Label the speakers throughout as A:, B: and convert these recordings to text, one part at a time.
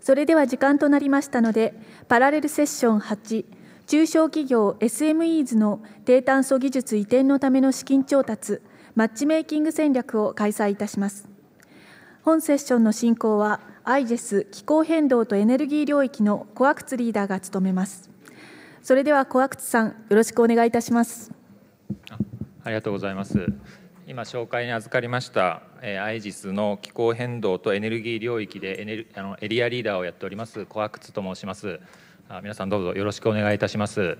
A: それでは時間となりましたので、パラレルセッション8、中小企業 SMEs の低炭素技術移転のための資金調達、マッチメイキング戦略を開催いたします。本セッションの進行は、IGES 気候変動とエネルギー領域のコアクツリーダーが務めます。それではコアクツさん、よろしくお願いいたします。
B: ありがとうございます。今紹介に預かりました、えー、アイジスの気候変動とエネルギー領域でエネルあのエリアリーダーをやっております小阿久津と申しますあ皆さんどうぞよろしくお願いいたします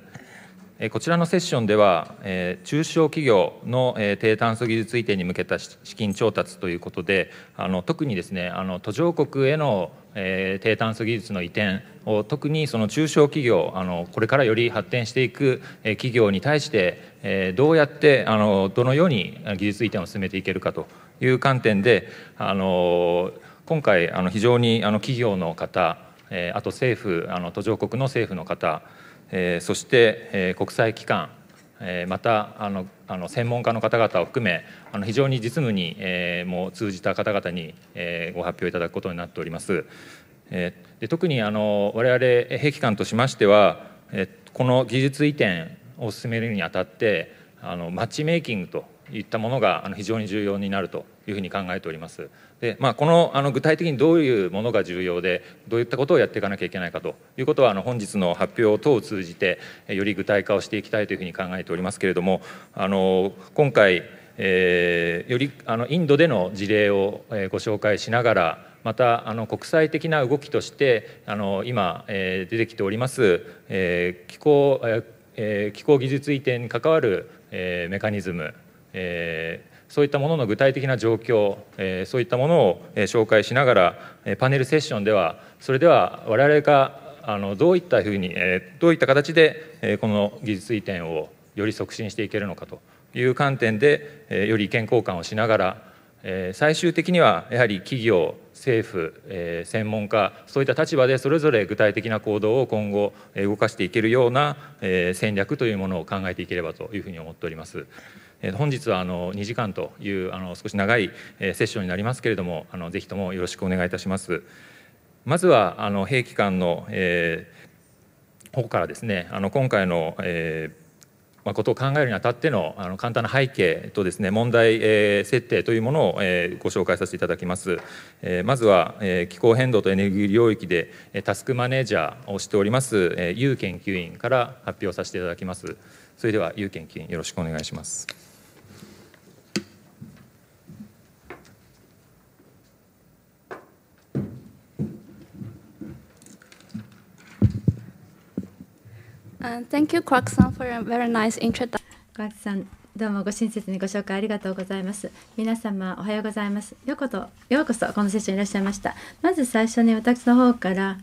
B: こちらのセッションでは、中小企業の低炭素技術移転に向けた資金調達ということで、あの特にですね、あの途上国への低炭素技術の移転を特にその中小企業あのこれからより発展していく企業に対してどうやってあのどのように技術移転を進めていけるかという観点であの今回あの非常にあの企業の方あと政府あの途上国の政府の方えそして、え国際機関またあのあの専門家の方々を含めあの非常に実務に、えもう通じた方々に、えご発表いただくことになっております。えで特にあの我々兵器官としましては、えこの技術移転を進めるにあたってあのマッチメイキングといったものがあの非常に重要になるというふうに考えております。で、まあ、このあの具体的にどういうものが重要でどういったことをやっていかなきゃいけないかということはあの本日の発表等を通じてより具体化をしていきたいというふうに考えておりますけれどもあの今回、えー、よりあのインドでの事例をご紹介しながらまたあの国際的な動きとしてあの今、えー、出てきております、えー、気候、えー、気候技術移転に関わる、えー、メカニズム、えーそういったものの具体的な状況、えそういったものを紹介しながらパネルセッションではそれでは我々があのどういったふうに、えどういった形で、えこの技術移転をより促進していけるのかという観点で、えより意見交換をしながら、え最終的にはやはり企業政府、え専門家そういった立場でそれぞれ具体的な行動を今後動かしていけるような、え戦略というものを考えていければというふうに思っております。本日はあの2時間というあの少し長いセッションになりますけれどもあのぜひともよろしくお願いいたします。まずはあの兵器間の、えー、方からですねあの今回の、えーまあ、ことを考えるにあたってのあの簡単な背景とですね問題、えー、設定というものを、えー、ご紹介させていただきます、えー、まずは、えー、気候変動とエネルギー領域でタスクマネージャーをしております、えー、ゆう研究員から発表させていただきますそれでは有う研究員よろしくお願いします
C: thank you, k w a k s a for a very nice introduction. a k さん、どうもご親切にご紹介ありがとうございます。皆様おはようございます。ようこと、ようこそこのセッションいらっしゃいました。まず最初に私の方から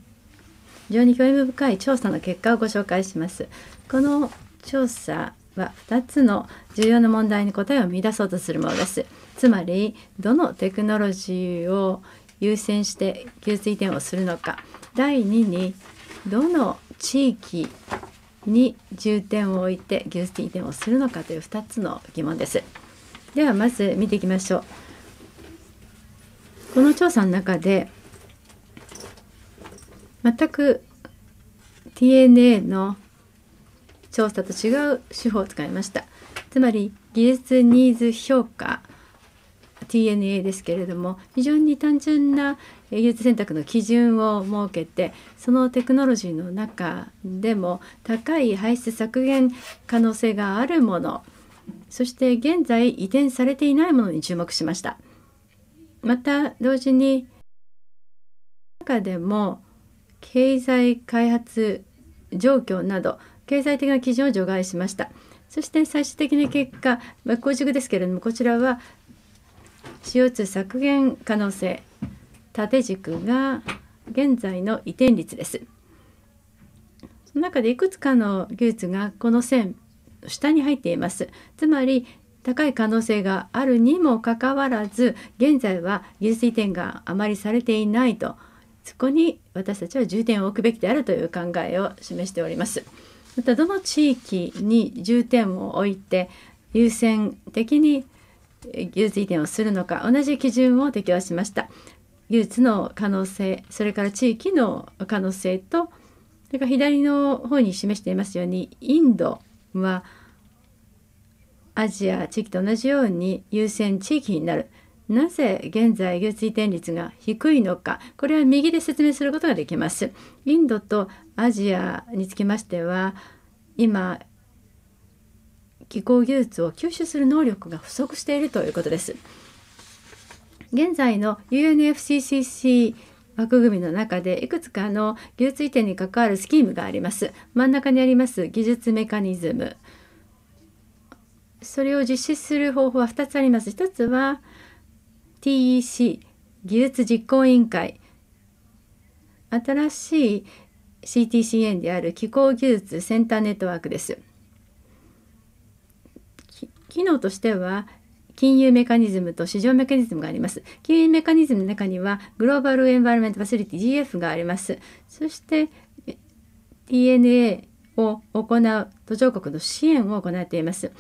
C: 非常に興味深い調査の結果をご紹介します。この調査は2つの重要な問題に答えを見出そうとするものです。つまり、どのテクノロジーを優先して技術移転をするのか。第2に、どの地域に重点を置いて技術的移転をするのかという2つの疑問です。ではまず見ていきましょう。この調査の中で全く TNA の調査と違う手法を使いました。つまり技術ニーズ評価 TNA ですけれども非常に単純な技術選択の基準を設けてそのテクノロジーの中でも高い排出削減可能性があるものそして現在移転されていないものに注目しました。また同時に中でも経済開発状況など経済的な基準を除外しました。そして最終的な結果、まあ、公職ですけれどもこちらは CO2 削減可能性縦軸が現在の移転率です。その中でいくつかの技術がこの線下に入っています。つまり高い可能性があるにもかかわらず現在は技術移転があまりされていないとそこに私たちは重点を置くべきであるという考えを示しております。またどの地域に重点を置いて優先的に技術移転をするのか同じ基準を適用しました技術の可能性それから地域の可能性とそれから左の方に示していますようにインドはアジア地域と同じように優先地域になるなぜ現在技術移転率が低いのかこれは右で説明することができますインドとアジアにつきましては今気候技術を吸収する能力が不足しているということです。現在の UNFCCC 枠組みの中でいくつかの技術移転に関わるスキームがあります。真ん中にあります技術メカニズム。それを実施する方法は2つあります。1つは TEC 技術実行委員会。新しい CTCN である気候技術センターネットワークです。機能としては金融メカニズムと市場メカニズムがあります。金融メカニズムの中にはグローバルエンバイロメントファシリティ GF があります。そして DNA を行う途上国の支援を行っています。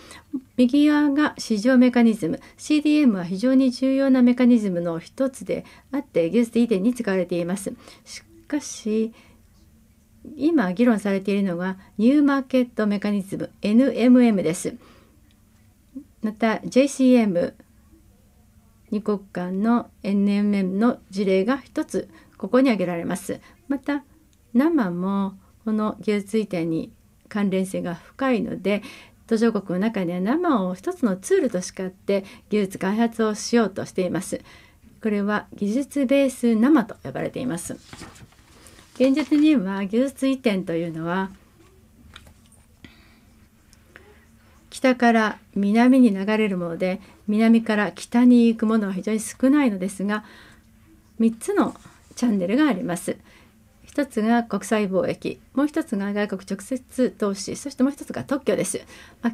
C: 右側が市場メカニズム。CDM は非常に重要なメカニズムの一つであって技術移転に使われています。しかし今議論されているのがニューマーケットメカニズム NMM です。また JCM 二国間の NMM の事例が一つここに挙げられますまた生もこの技術移転に関連性が深いので途上国の中には生を一つのツールとしかって技術開発をしようとしていますこれは技術ベース生と呼ばれています現実には技術移転というのは北から南に流れるもので南から北に行くものは非常に少ないのですが3つのチャンネルがあります。1つが国際貿易もう1つが外国直接投資そしてもう1つが特許です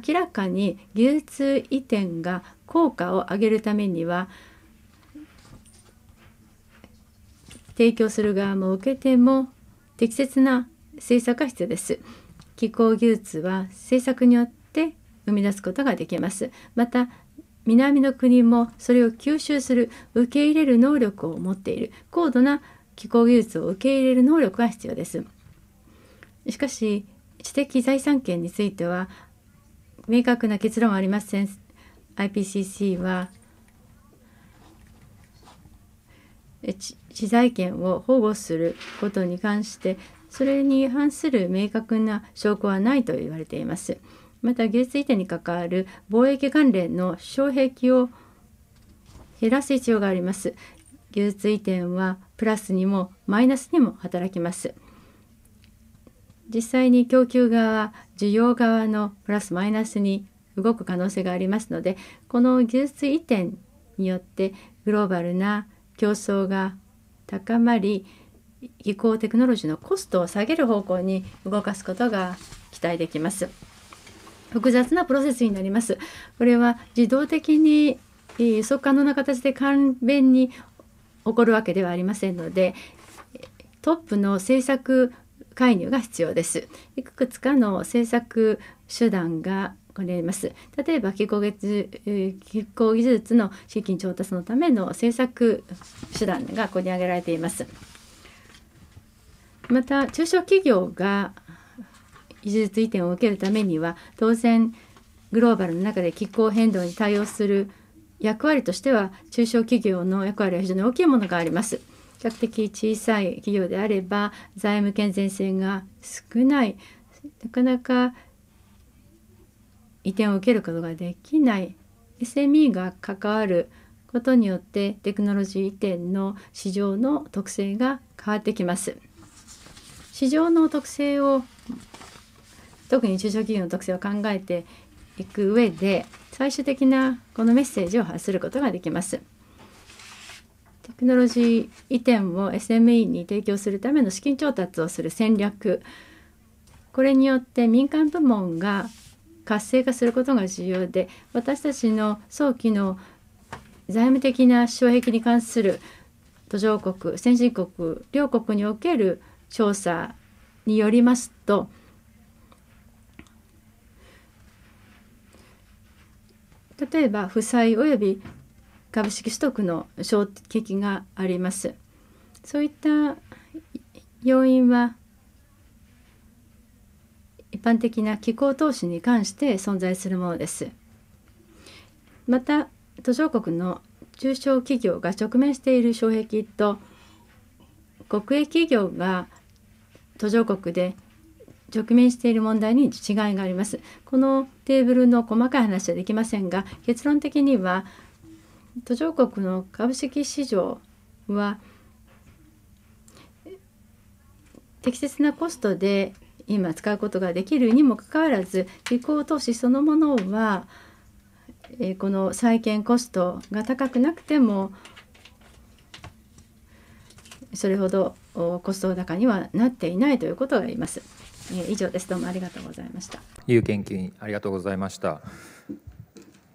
C: 明らかに流通移転が効果を上げるためには提供する側も受けても適切な政策が必要です気候技術は政策によって生み出すことができます。また南の国もそれを吸収する受け入れる能力を持っている高度な気候技術を受け入れる能力が必要です。しかし知的財産権については明確な結論はありません。IPCC は知財権を保護することに関してそれに反する明確な証拠はないと言われています。また技術移転に関わる貿易関連の障壁を減らす必要があります技術移転はプラスにもマイナスにも働きます実際に供給側需要側のプラスマイナスに動く可能性がありますのでこの技術移転によってグローバルな競争が高まり移行テクノロジーのコストを下げる方向に動かすことが期待できます。複雑なプロセスになります。これは自動的に、えー、即可能な形で簡便に起こるわけではありませんのでトップの政策介入が必要です。いくつかの政策手段がこれます例えば気候月、えー、技術の資金調達のための政策手段がここに挙げられています。また中小企業が技術移転を受けるためには当然グローバルの中で気候変動に対応する役割としては中小企業の役割は非常に大きいものがあります。比較的小さい企業であれば財務健全性が少ないなかなか移転を受けることができない SME が関わることによってテクノロジー移転の市場の特性が変わってきます。市場の特性を特に中小企業の特性を考えていく上で最終的なこのメッセージを発することができます。テクノロジー移転を SME に提供するための資金調達をする戦略これによって民間部門が活性化することが重要で私たちの早期の財務的な障壁に関する途上国先進国両国における調査によりますと例えば負債及び株式取得の衝撃がありますそういった要因は一般的な機構投資に関して存在するものですまた途上国の中小企業が直面している障壁と国営企業が途上国で直面している問題に違いがあります。このテーブルの細かい話はできませんが結論的には途上国の株式市場は適切なコストで今使うことができるにもかかわらず移行投資そのものはこの債券コストが高くなくてもそれほどコスト高にはなっていないということがあります。え以上ですどうもありがとうございました
B: 有権金ありがとうございました、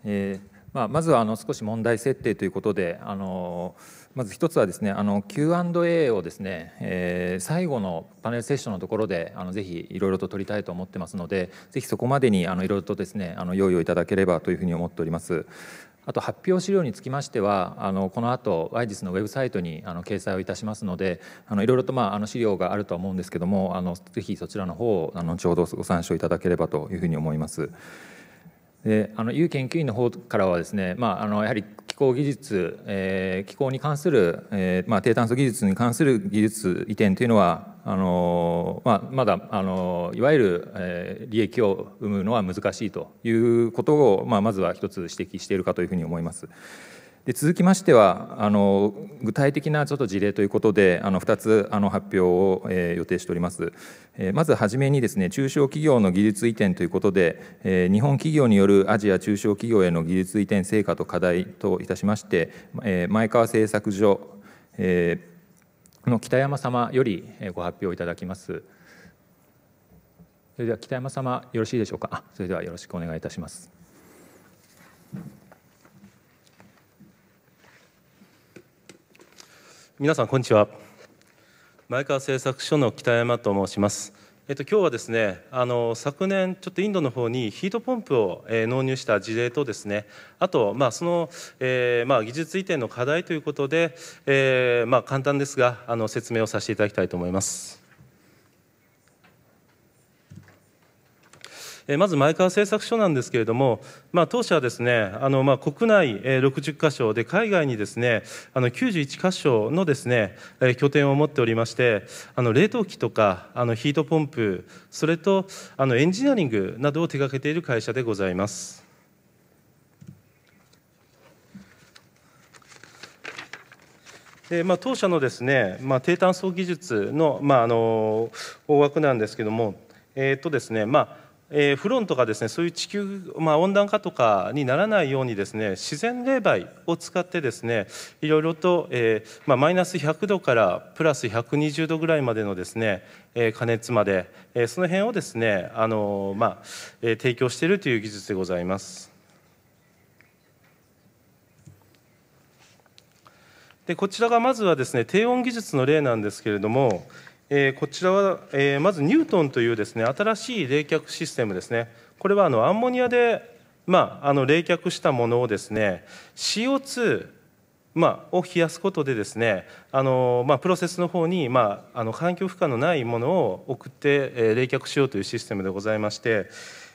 B: えーまあ、まずはあの少し問題設定ということであのまず一つはですねあの Q&A をですね、えー、最後のパネルセッションのところであのぜひいろいろと取りたいと思ってますのでぜひそこまでにいろいろとですねあの用意をいただければというふうに思っております。あと発表資料につきましてはあのこの後ワイジスのウェブサイトにあの掲載をいたしますのであのいろいろと、まあ、あの資料があるとは思うんですけどもあのぜひそちらの方をあのちょうどご参照いただければというふうに思います。であの有研究員の方からはですね、まあ、あのやはり候技術、えー、気候に関する、えーまあ、低炭素技術に関する技術移転というのはあのまあ、まだあのいわゆる、えー、利益を生むのは難しいということを、まあ、まずは一つ指摘しているかというふうに思います。で続きましてはあの具体的なちょっと事例ということであの2つあの発表を、えー、予定しております、えー、まずはじめにですね中小企業の技術移転ということで、えー、日本企業によるアジア中小企業への技術移転成果と課題といたしまして、えー、前川製作所、えー、の北山様よりご発表いただきますそれでは北山様よろしいでしょうかそれではよろしくお願いいたします
D: 皆さんこんにちは前川製作所の北山と申しますえっと今日はですねあの昨年ちょっとインドの方にヒートポンプを、えー、納入した事例とですねあとまあその、えー、まあ技術移転の課題ということで、えー、まあ簡単ですがあの説明をさせていただきたいと思いますまず前川製作所なんですけれども、まあ、当社はですねあの、まあ、国内60箇所で海外にですねあの91箇所のですね拠点を持っておりましてあの冷凍機とかあのヒートポンプそれとあのエンジニアリングなどを手掛けている会社でございます。でまあ、当社のですね、まあ、低炭素技術の,、まあ、あの大枠なんですけども、えーとですねまあえー、フロンとかですねそういう地球、まあ、温暖化とかにならないようにですね自然冷媒を使ってですねいろいろと、えー、まあ、マイナス100度からプラス120度ぐらいまでのですね、えー、加熱まで、えその辺をですね、あのまあ、え提供しているという技術でございます。でこちらがまずはですね低温技術の例なんですけれども、えこちらは、えまずニュートンというですね新しい冷却システムですねこれはあのアンモニアで、まあ、あの冷却したものをですね CO2 まあ、を冷やすことでですねあの、まあ、プロセスの方に、まあ、あの環境負荷のないものを送って、え冷却しようというシステムでございまして、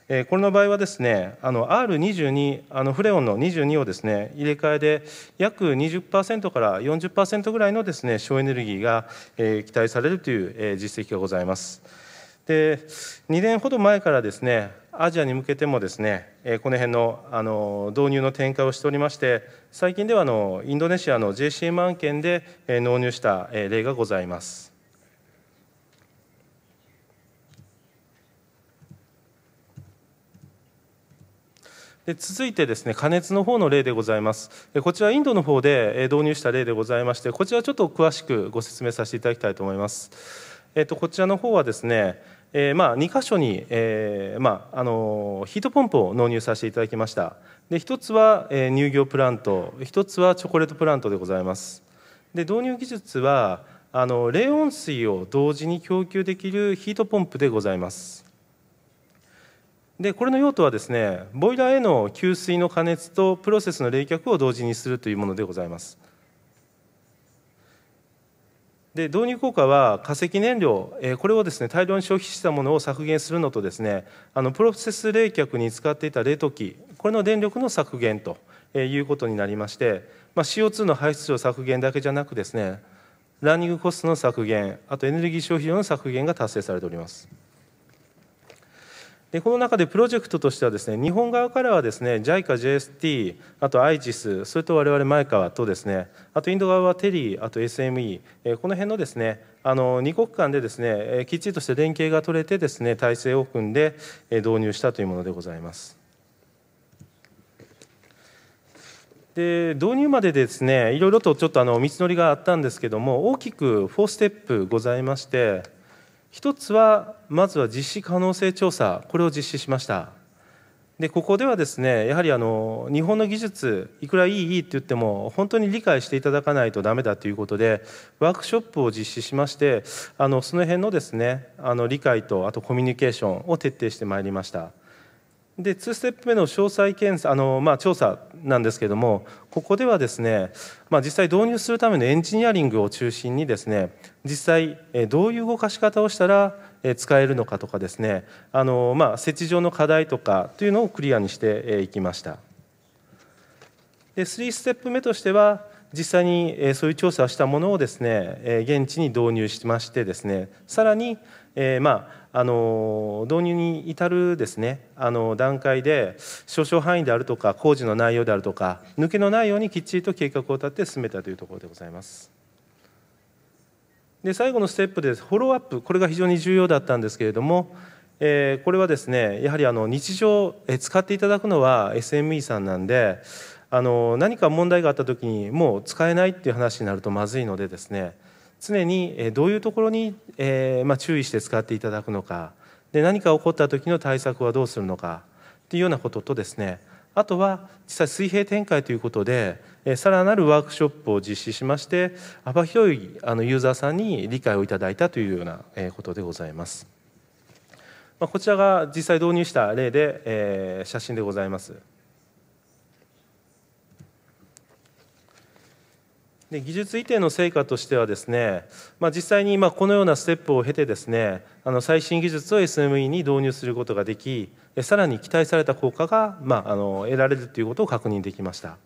D: えー、これの場合はですねあの R22 あのフレオンの22をですね入れ替えで約20%から40%ぐらいのですね省エネルギーが、えー、期待されるという、えー、実績がございます。で2年ほど前からですねアジアに向けてもですね、えー、この辺のあの導入の展開をしておりまして最近ではあのインドネシアの JCM 案件で、えー、納入した、えー、例がございます。で続いてですね加熱の方の例でございますこちらインドの方で導入した例でございましてこちらちょっと詳しくご説明させていただきたいと思います、えっと、こちらの方はですねえーまあ、2箇所に、えーまああのヒートポンプを納入させていただきましたで1つは、え乳業プラント1つはチョコレートプラントでございますで導入技術はあの冷温水を同時に供給できるヒートポンプでございますでこれの用途はですねボイラーへの給水の加熱とプロセスの冷却を同時にするというものでございますで導入効果は化石燃料、えこれをですね大量に消費したものを削減するのとですねあのプロセス冷却に使っていた冷凍機これの電力の削減ということになりまして、まあ、CO2 の排出量削減だけじゃなくですねランニングコストの削減あとエネルギー消費量の削減が達成されております。でこの中でプロジェクトとしてはですね日本側からはですね JICAJST あと IGIS それと我々前川とですねあとインド側はテリーあと SME この辺のですねあの2国間でですねきっちりとした連携が取れてですね体制を組んで導入したというものでございます。で導入までですねいろいろとちょっとあの道のりがあったんですけども大きく4ステップございまして一つはまずは実施可能性調査これを実施しましたでここではですねやはりあの日本の技術いくらいいいいって言っても本当に理解していただかないとダメだということでワークショップを実施しましてあのその辺のですねあの理解とあとコミュニケーションを徹底してまいりました。で2ステップ目の詳細検査あの、まあ、調査なんですけどもここではですね、まあ、実際導入するためのエンジニアリングを中心にですね実際どういう動かし方をしたら使えるのかとかですねあの、まあ、設置上の課題とかというのをクリアにしていきましたで3ステップ目としては実際にそういう調査をしたものをですね現地に導入しましてですねさらに、まああの導入に至るですねあの段階で少々範囲であるとか工事の内容であるとか抜けのないようにきっちりと計画を立て進めたというところでございます。で最後のステップでフォローアップこれが非常に重要だったんですけれども、えー、これはですねやはりあの日常、え使っていただくのは SME さんなんであの何か問題があった時にもう使えないっていう話になるとまずいのでですね常にどういうところに、えまあ、注意して使っていただくのかで何か起こった時の対策はどうするのかっていうようなこととですねあとは実際水平展開ということでさらなるワークショップを実施しまして幅広いあのユーザーさんに理解をいただいたというようなことでございます。まあ、こちらが実際導入した例で、えー、写真でございます。で技術移転の成果としてはですね、まあ、実際に今このようなステップを経てですねあの最新技術を SME に導入することができさらに期待された効果が、まあ、あの得られるということを確認できました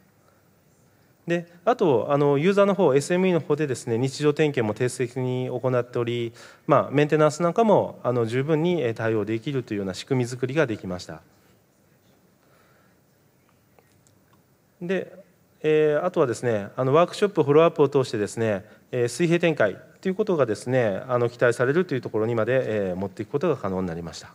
D: であとあのユーザーの方 SME の方でですね日常点検も定期的に行っており、まあ、メンテナンスなんかもあの十分に対応できるというような仕組み作りができましたでえー、あとはですねあのワークショップフォローアップを通してですね、えー、水平展開ということがですねあの期待されるというところにまで、えー、持っていくことが可能になりました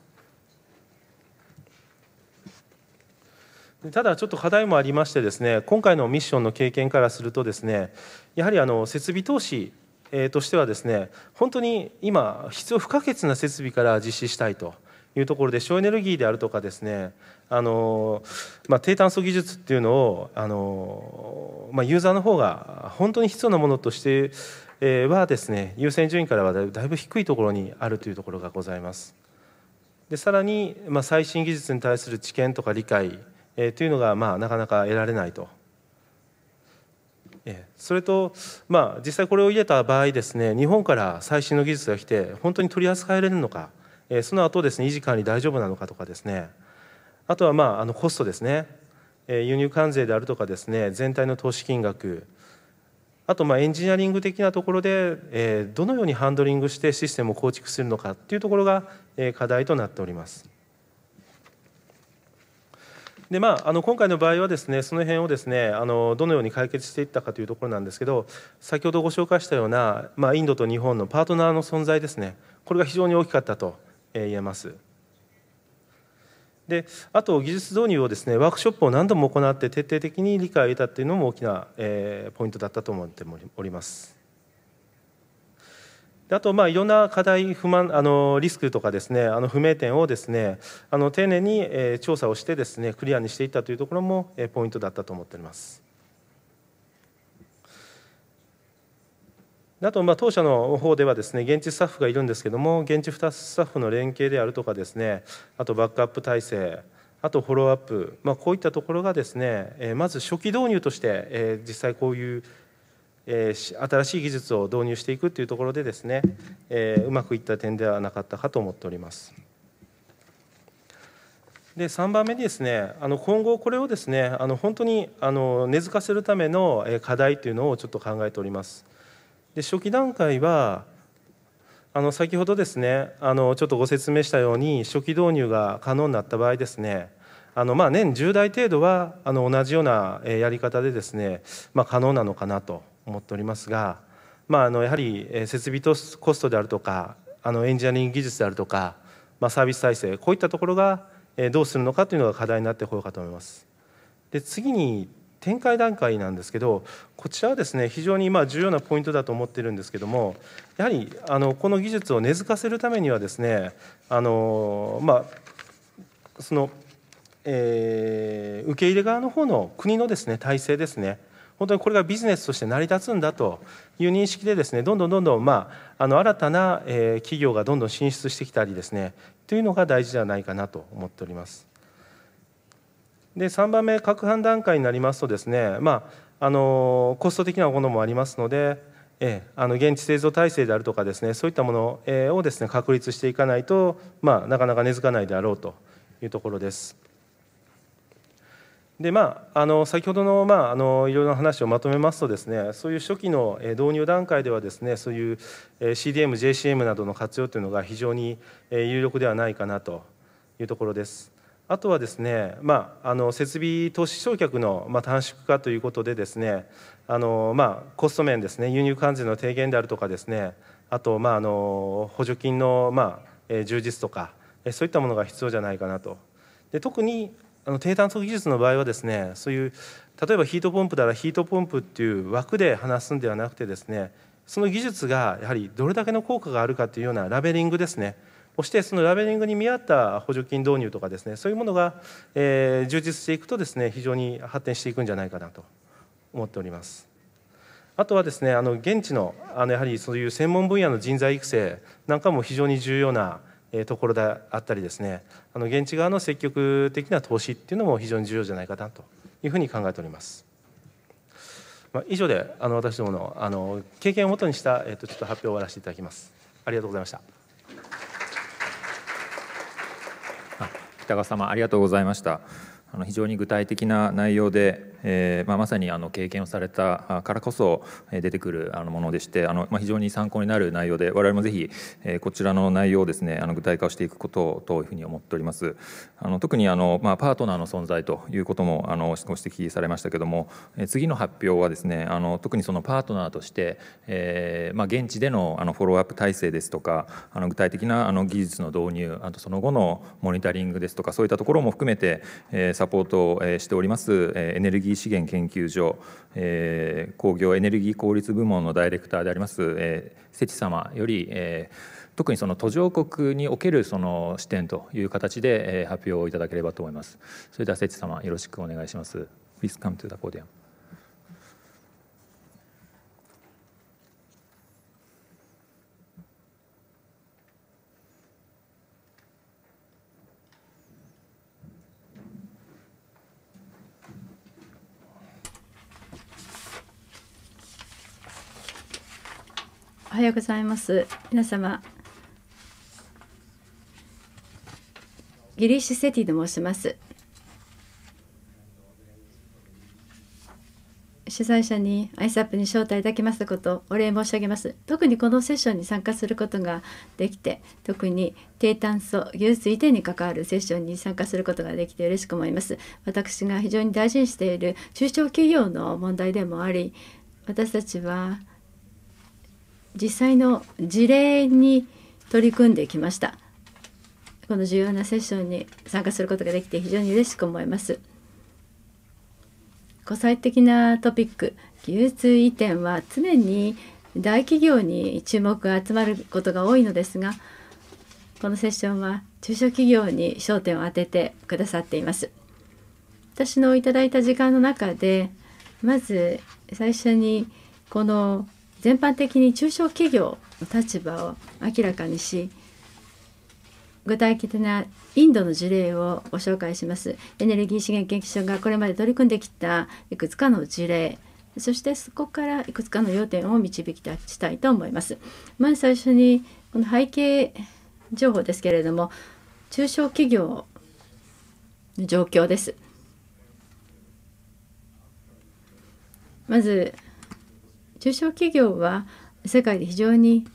D: ただちょっと課題もありましてですね今回のミッションの経験からするとですねやはりあの設備投資としてはですね本当に今必要不可欠な設備から実施したいというところで省エネルギーであるとかですねあのまあ、低炭素技術っていうのをあの、まあ、ユーザーの方が本当に必要なものとしてはですね優先順位からはだいぶ低いところにあるというところがございます。でさらに、まあ、最新技術に対する知見とか理解、えー、というのが、まあ、なかなか得られないと。えそれと、まあ、実際これを入れた場合ですね日本から最新の技術が来て本当に取り扱えれるのか、えー、その後ですね維持管理大丈夫なのかとかですねあとは、まあ、あのコストですね、えー、輸入関税であるとかですね全体の投資金額あとまあエンジニアリング的なところで、えー、どのようにハンドリングしてシステムを構築するのかっていうところが、えー、課題となっております。でまあ、あの今回の場合はですねその辺をですねあのどのように解決していったかというところなんですけど先ほどご紹介したような、まあ、インドと日本のパートナーの存在ですねこれが非常に大きかったと言えます。であと技術導入をですねワークショップを何度も行って徹底的に理解を得たっていうのも大きな、えー、ポイントだったと思っております。あとまあいろんな課題不満あのリスクとかですねあの不明点をですねあの丁寧に、えー、調査をしてですねクリアにしていったというところも、えー、ポイントだったと思っております。あと、まあ、当社の方ではですね現地スタッフがいるんですけども現地スタッフの連携であるとかですねあとバックアップ体制あとフォローアップ、まあ、こういったところがですね、えまず初期導入として、え実際こういう、え新しい技術を導入していくというところでですね、えうまくいった点ではなかったかと思っております。で3番目にですねあの今後これをですねあの本当にあの根付かせるための課題というのをちょっと考えております。で初期段階はあの先ほどですねあのちょっとご説明したように初期導入が可能になった場合ですねあのまあ年10台程度はあの同じようなやり方でですね、まあ、可能なのかなと思っておりますが、まあ、あのやはり設備コストであるとかあのエンジニアリング技術であるとか、まあ、サービス体制こういったところがどうするのかというのが課題になってこようかと思います。で次に展開段階なんですけどこちらはですね非常にま重要なポイントだと思ってるんですけどもやはりあのこの技術を根付かせるためにはですねあのまあ、その、えー、受け入れ側の方の国のですね体制ですね本当にこれがビジネスとして成り立つんだという認識でですねどんどんどんどん、まあ、あの新たな、え企業がどんどん進出してきたりですねというのが大事ではないかなと思っております。で3番目各判段階になりますとですね、まあ、あのコスト的なものもありますので、えあの現地製造体制であるとかですねそういったもの、えをですね確立していかないと、まあ、なかなか根付かないであろうというところです。でまあ、あの先ほどの,、まあ、あのいろいろな話をまとめますとですねそういう初期の導入段階ではですねそういう CDM、JCM などの活用というのが非常に有力ではないかなというところです。あとはですね、まあ、あの設備投資償却の、ま短縮化ということでですねあの、まあ、コスト面ですね輸入関税の低減であるとかですねあと、まあ、あの補助金の、まあえ充実とか、えそういったものが必要じゃないかなと。で特にあの低炭素技術の場合はですねそういう例えばヒートポンプならヒートポンプっていう枠で話すんではなくてですねその技術がやはりどれだけの効果があるかというようなラベリングですね押してそのラベリングに見合った補助金導入とかですねそういうものが、えー、充実していくとですね非常に発展していくんじゃないかなと思っております。あとはですねあの現地のあのやはりそういう専門分野の人材育成なんかも非常に重要なところであったりですねあの現地側の積極的な投資っていうのも非常に重要じゃないかなというふうに考えております。まあ、以上であの私どものあの経験をもとにした、えっと、ちょっと発表を終わらせていただきます。ありがとうございました。
B: 北川様ありがとうございましたあの非常に具体的な内容でえーまあ、まさにあの経験をされたからこそ出てくるあのものでしてあの、まあ、非常に参考になる内容で我々もぜひ、えー、こちらの内容をですねあの具体化をしていくことというふうに思っておりますあの特にあの、まあ、パートナーの存在ということもあのご指摘されましたけども次の発表はですねあの特にそのパートナーとして、えーまあ、現地でのあのフォローアップ体制ですとかあの具体的なあの技術の導入あとその後のモニタリングですとかそういったところも含めて、えー、サポートをしておりますエネルギーー資源研究所、えー、工業エネルギー効率部門のダイレクターであります、えー、関様より、えー、特にその途上国におけるその視点という形で、えー、発表をいただければと思います。それでは関様よろしくお願いします。Please come to the podium.
C: おはようございます皆様ギリシュセティと申します主催者にアイスアップに招待いただきましたことお礼申し上げます特にこのセッションに参加することができて特に低炭素技術移転に関わるセッションに参加することができて嬉しく思います私が非常に大事にしている中小企業の問題でもあり私たちは実際の事例に取り組んできましたこの重要なセッションに参加することができて非常に嬉しく思います国際的なトピック技術移転は常に大企業に注目が集まることが多いのですがこのセッションは中小企業に焦点を当ててくださっています私のいただいた時間の中でまず最初にこの全般的に中小企業の立場を明らかにし具体的なインドの事例をご紹介しますエネルギー資源研究所がこれまで取り組んできたいくつかの事例そしてそこからいくつかの要点を導き出したいと思いますまず最初にこの背景情報ですけれども中小企業の状況ですまず中小企業は世界で非常に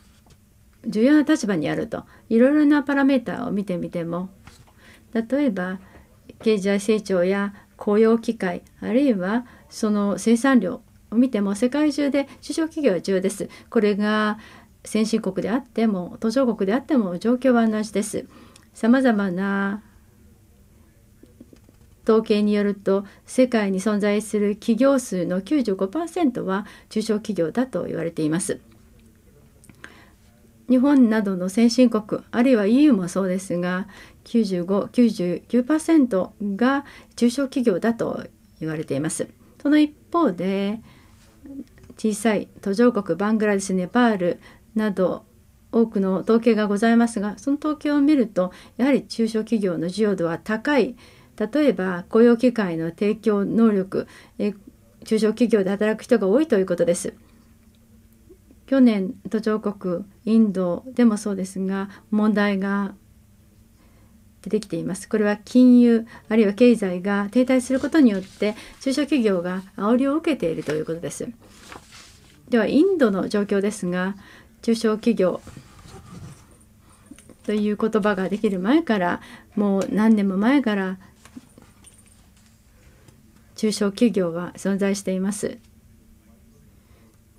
C: 重要な立場にあるといろいろなパラメーターを見てみても例えば経済成長や雇用機会あるいはその生産量を見ても世界中で中小企業は重要です。これが先進国であっても途上国であっても状況は同じです。さまざまな統計によると世界に存在する企業数の95%は中小企業だと言われています。日本などの先進国あるいは EU もそうですが9599%が中小企業だと言われています。その一方で小さい途上国バングラデシュネパールなど多くの統計がございますがその統計を見るとやはり中小企業の需要度は高い例えば雇用機会の提供能力、え中小企業で働く人が多いということです。去年途上国インドでもそうですが問題が出てきていますこれは金融あるいは経済が停滞することによって中小企業が煽りを受けているということですではインドの状況ですが中小企業という言葉ができる前からもう何年も前から中小企業が存在しています。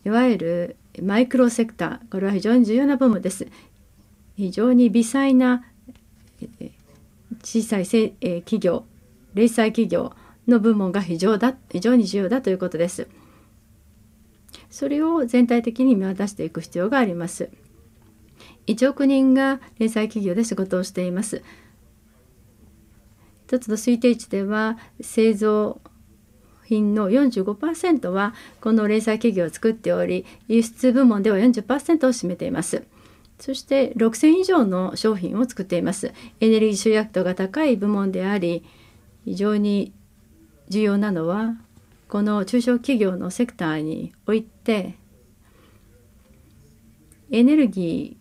C: いわゆるマイクロセクターこれは非常に重要な部分です。非常に微細な小さい企業零細企業の部門が非常だ非常に重要だということです。それを全体的に見渡していく必要があります。1億人が零細企業で仕事をしています。一つの推定値では製造品の45%はこの連載企業を作っており輸出部門では40%を占めています。そして6000以上の商品を作っています。エネルギー集約度が高い部門であり非常に重要なのはこの中小企業のセクターにおいてエネルギー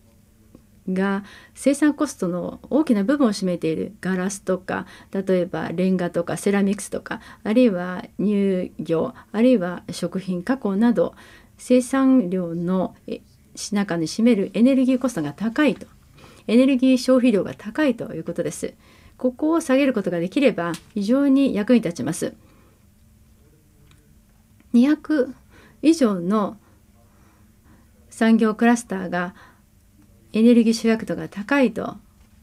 C: が生産コストの大きな部分を占めているガラスとか例えばレンガとかセラミックスとかあるいは乳業あるいは食品加工など生産量の中に占めるエネルギーコストが高いとエネルギー消費量が高いということです。ここを下げることができれば非常に役に立ちます。200以上の産業クラスターがエネルギー主役度が高いと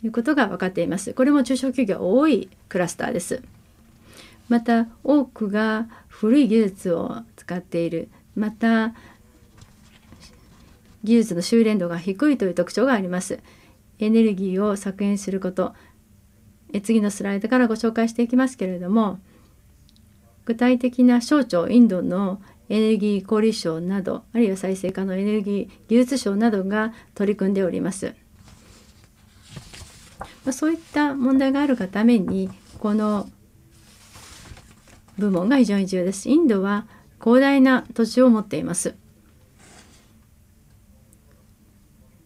C: いうことが分かっています。これも中小企業多いクラスターです。また多くが古い技術を使っているまた技術の修練度が低いという特徴があります。エネルギーを削減することえ次のスライドからご紹介していきますけれども具体的な省庁インドのエネルギー小売省などあるいは再生可能エネルギー技術省などが取り組んでおります。まあ、そういった問題があるがためにこの部門が非常に重要です。インドは広大な土地を持っています。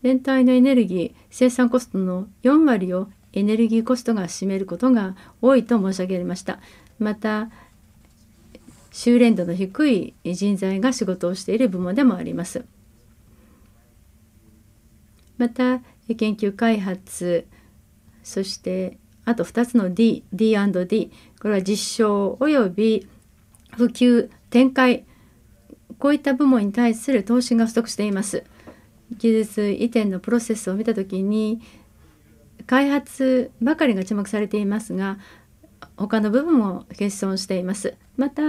C: 全体のエネルギー生産コストの4割をエネルギーコストが占めることが多いと申し上げました。また修練度の低い人材が仕事をしている部門でもあります。また研究開発そしてあと2つの D D&D これは実証および普及展開こういった部門に対する投資が不足しています。技術移転のプロセスを見た時に開発ばかりが注目されていますが他の部分も欠損しています。また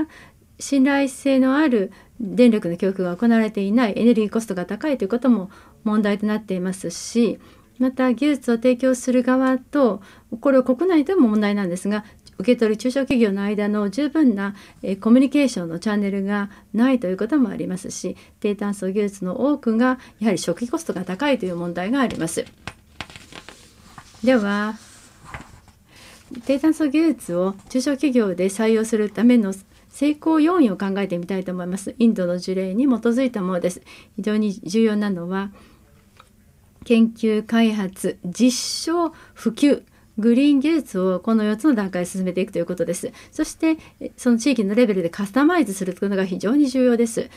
C: 信頼性のある電力の供給が行われていないエネルギーコストが高いということも問題となっていますしまた技術を提供する側とこれは国内でも問題なんですが受け取る中小企業の間の十分なコミュニケーションのチャンネルがないということもありますし低炭素技術の多くがやはり初期コストが高いという問題があります。では低炭素技術を中小企業で採用するための成功要因を考えてみたいと思います。インドの事例に基づいたものです。非常に重要なのは研究開発実証普及グリーン技術をこの4つの段階進めていくということです。そしてその地域のレベルでカスタマイズするというのが非常に重要です。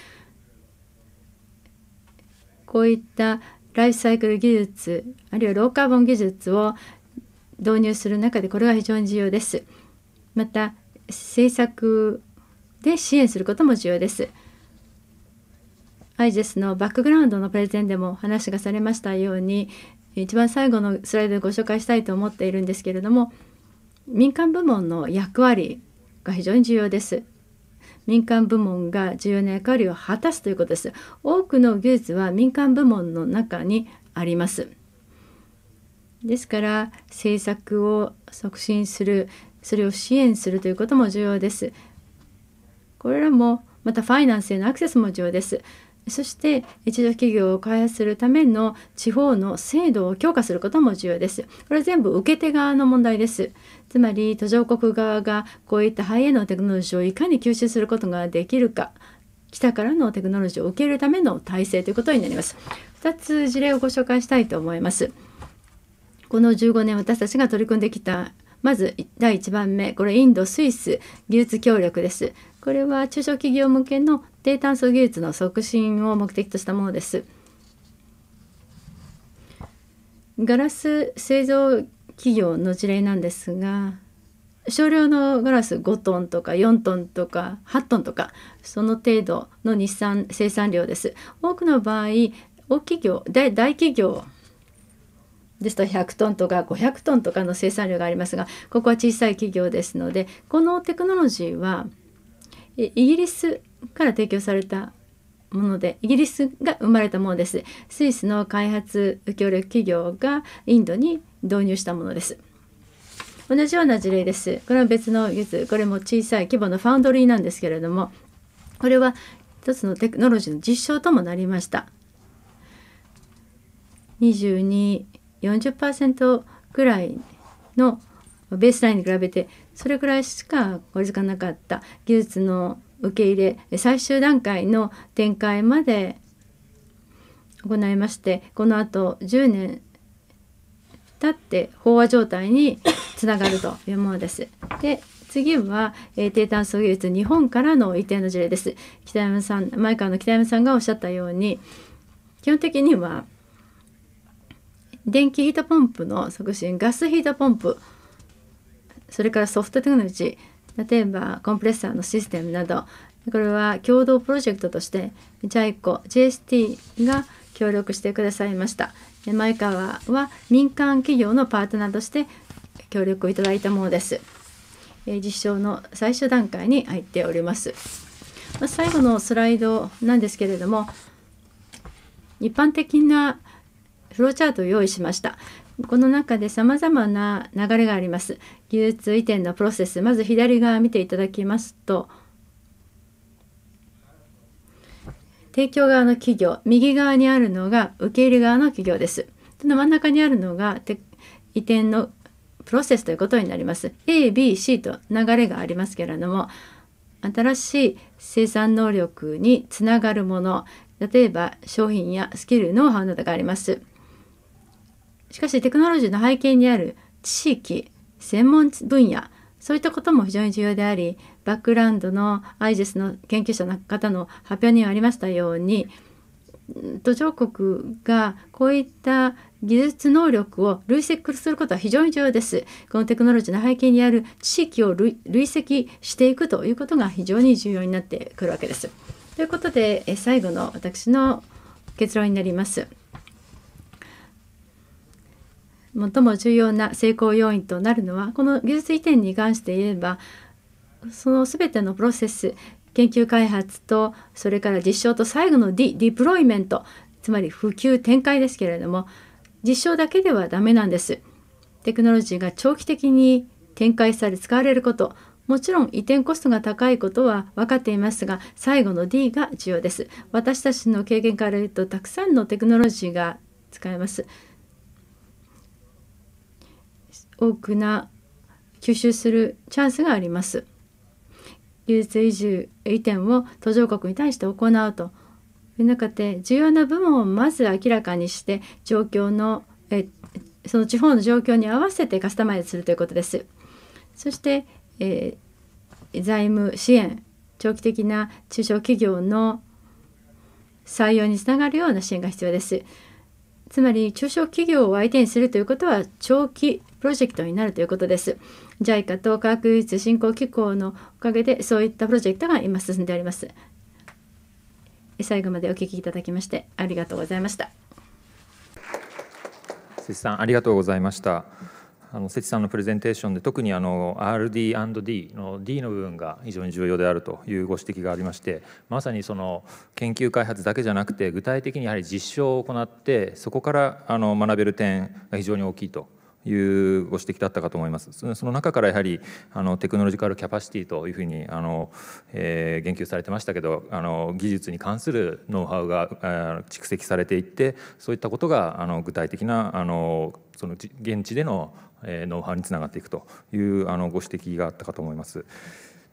C: こういったライフサイクル技術あるいはローカーボン技術を導入する中でこれは非常に重要です。また政策で支援することも重要です。アイジェスのバックグラウンドのプレゼンでも話がされましたように一番最後のスライドでご紹介したいと思っているんですけれども民間部門の役割が非常に重要です。民間部門が重要な役割を果たすということです。多くの技術は民間部門の中にあります。ですから政策を促進するそれを支援するということも重要ですこれらもまたファイナンスへのアクセスも重要ですそして一度企業を開発するための地方の制度を強化することも重要です。これ全部受け手側の問題です。つまり途上国側がこういったハイエンドのテクノロジーをいかに吸収することができるか、北からのテクノロジーを受け入れるための体制ということになります。2つ事例をご紹介したいと思います。この15年私たちが取り組んできたまず第1番目これインド・スイス技術協力です。これは中小企業向けの低炭素技術の促進を目的としたものです。ガラス製造企業の事例なんですが少量のガラス5トンとか4トンとか8トンとかその程度の日産生産量です。多くの場合大企業大大企業ですと100トンとか500トンとかの生産量がありますがここは小さい企業ですのでこのテクノロジーはイギリスから提供されたものでイギリスが生まれたものですスイスの開発協力企業がインドに導入したものです同じような事例ですこれは別の技術これも小さい規模のファウンドリーなんですけれどもこれは一つのテクノロジーの実証ともなりました22 40%ぐらいのベースラインに比べてそれくらいしか追いつかなかった技術の受け入れ最終段階の展開まで行いましてこのあと10年経って飽和状態につながるというものです。で次は、えー、低炭素技術日本からの移転の事例です。北山さん前川の北山さんがおっしゃったように基本的には電気ヒータポンプの促進ガスヒータポンプそれからソフトテクノロジー例えばコンプレッサーのシステムなどこれは共同プロジェクトとして JICO、JST が協力してくださいました前川は民間企業のパートナーとして協力をいただいたものです実証の最終段階に入っております最後のスライドなんですけれども一般的なフローチャートを用意しました。この中で様々な流れがあります。技術移転のプロセス、まず左側見ていただきますと、提供側の企業、右側にあるのが受け入れ側の企業です。その真ん中にあるのが移転のプロセスということになります。A、B、C と流れがありますけれども、新しい生産能力につながるもの、例えば商品やスキル、ノウハウなどがあります。しかしテクノロジーの背景にある地域専門分野そういったことも非常に重要でありバックグラウンドのアイジェスの研究者の方の発表にはありましたように途上国がこういった技術能力を累積することは非常に重要です。このテクノロジーの背景にある地域を累積していくということが非常に重要になってくるわけです。ということで最後の私の結論になります。最も重要な成功要因となるのはこの技術移転に関して言えばその全てのプロセス研究開発とそれから実証と最後の D ディプロイメントつまり普及展開ですけれども実証だけではダメなんです。テクノロジーが長期的に展開され使われることもちろん移転コストが高いことは分かっていますが最後の D が重要です私たちの経験から言うとたくさんのテクノロジーが使えます多くな吸収するチャンスがあります。技術移住移転を途上国に対して行うという中で重要な部門をまず明らかにして状況のえその地方の状況に合わせてカスタマイズするということです。そして、えー、財務支援長期的な中小企業の採用につながるような支援が必要です。つまり中小企業を相手にするということは長期プロジェクトになるということです。JICA と科学技術振興機構のおかげでそういったプロジェクトが今進んであります。最後までお聞きいただきましてありがとうございました。
B: 瀬さんありがとうございました。あの関さんのプレゼンテーションで特にあの RD&D の D の部分が非常に重要であるというご指摘がありましてまさにその研究開発だけじゃなくて具体的にやはり実証を行ってそこからあの学べる点が非常に大きいというご指摘だったかと思いますその中からやはりあのテクノロジカルキャパシティというふうにあの、えー、言及されてましたけどあの技術に関するノウハウが、蓄積されていってそういったことがあの具体的なあのその現地での、えノウハウにつながっていくというあのご指摘があったかと思います。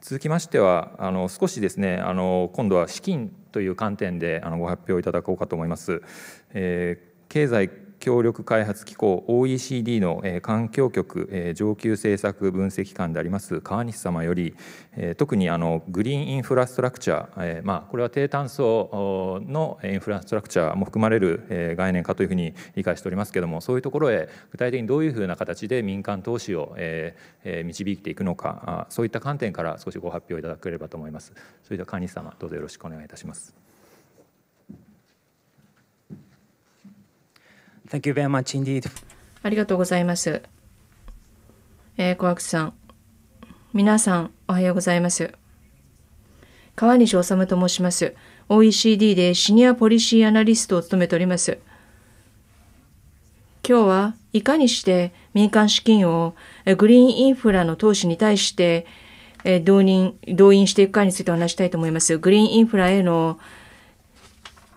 B: 続きましてはあの少しですねあの今度は資金という観点であのご発表いただこうかと思います。えー、経済協力開発機構 OECD の環境局上級政策分析官であります川西様より特にあのグリーンインフラストラクチャーまあこれは低炭素のインフラストラクチャーも含まれる概念かというふうに理解しておりますけどもそういうところへ具体的にどういうふうな形で民間投資を導いていくのかそういった観点から少しご発表いただければと思います。それでは川西様どうぞよろしくお願いいたします。Thank you very much indeed.
E: ありがとうございます。えー、小涌さん。皆さん、おはようございます。川西治と申します。OECD でシニアポリシーアナリストを務めております。今日はいかにして民間資金をグリーンインフラの投資に対して動員動員していくかについてお話したいと思います。グリーンインフラへの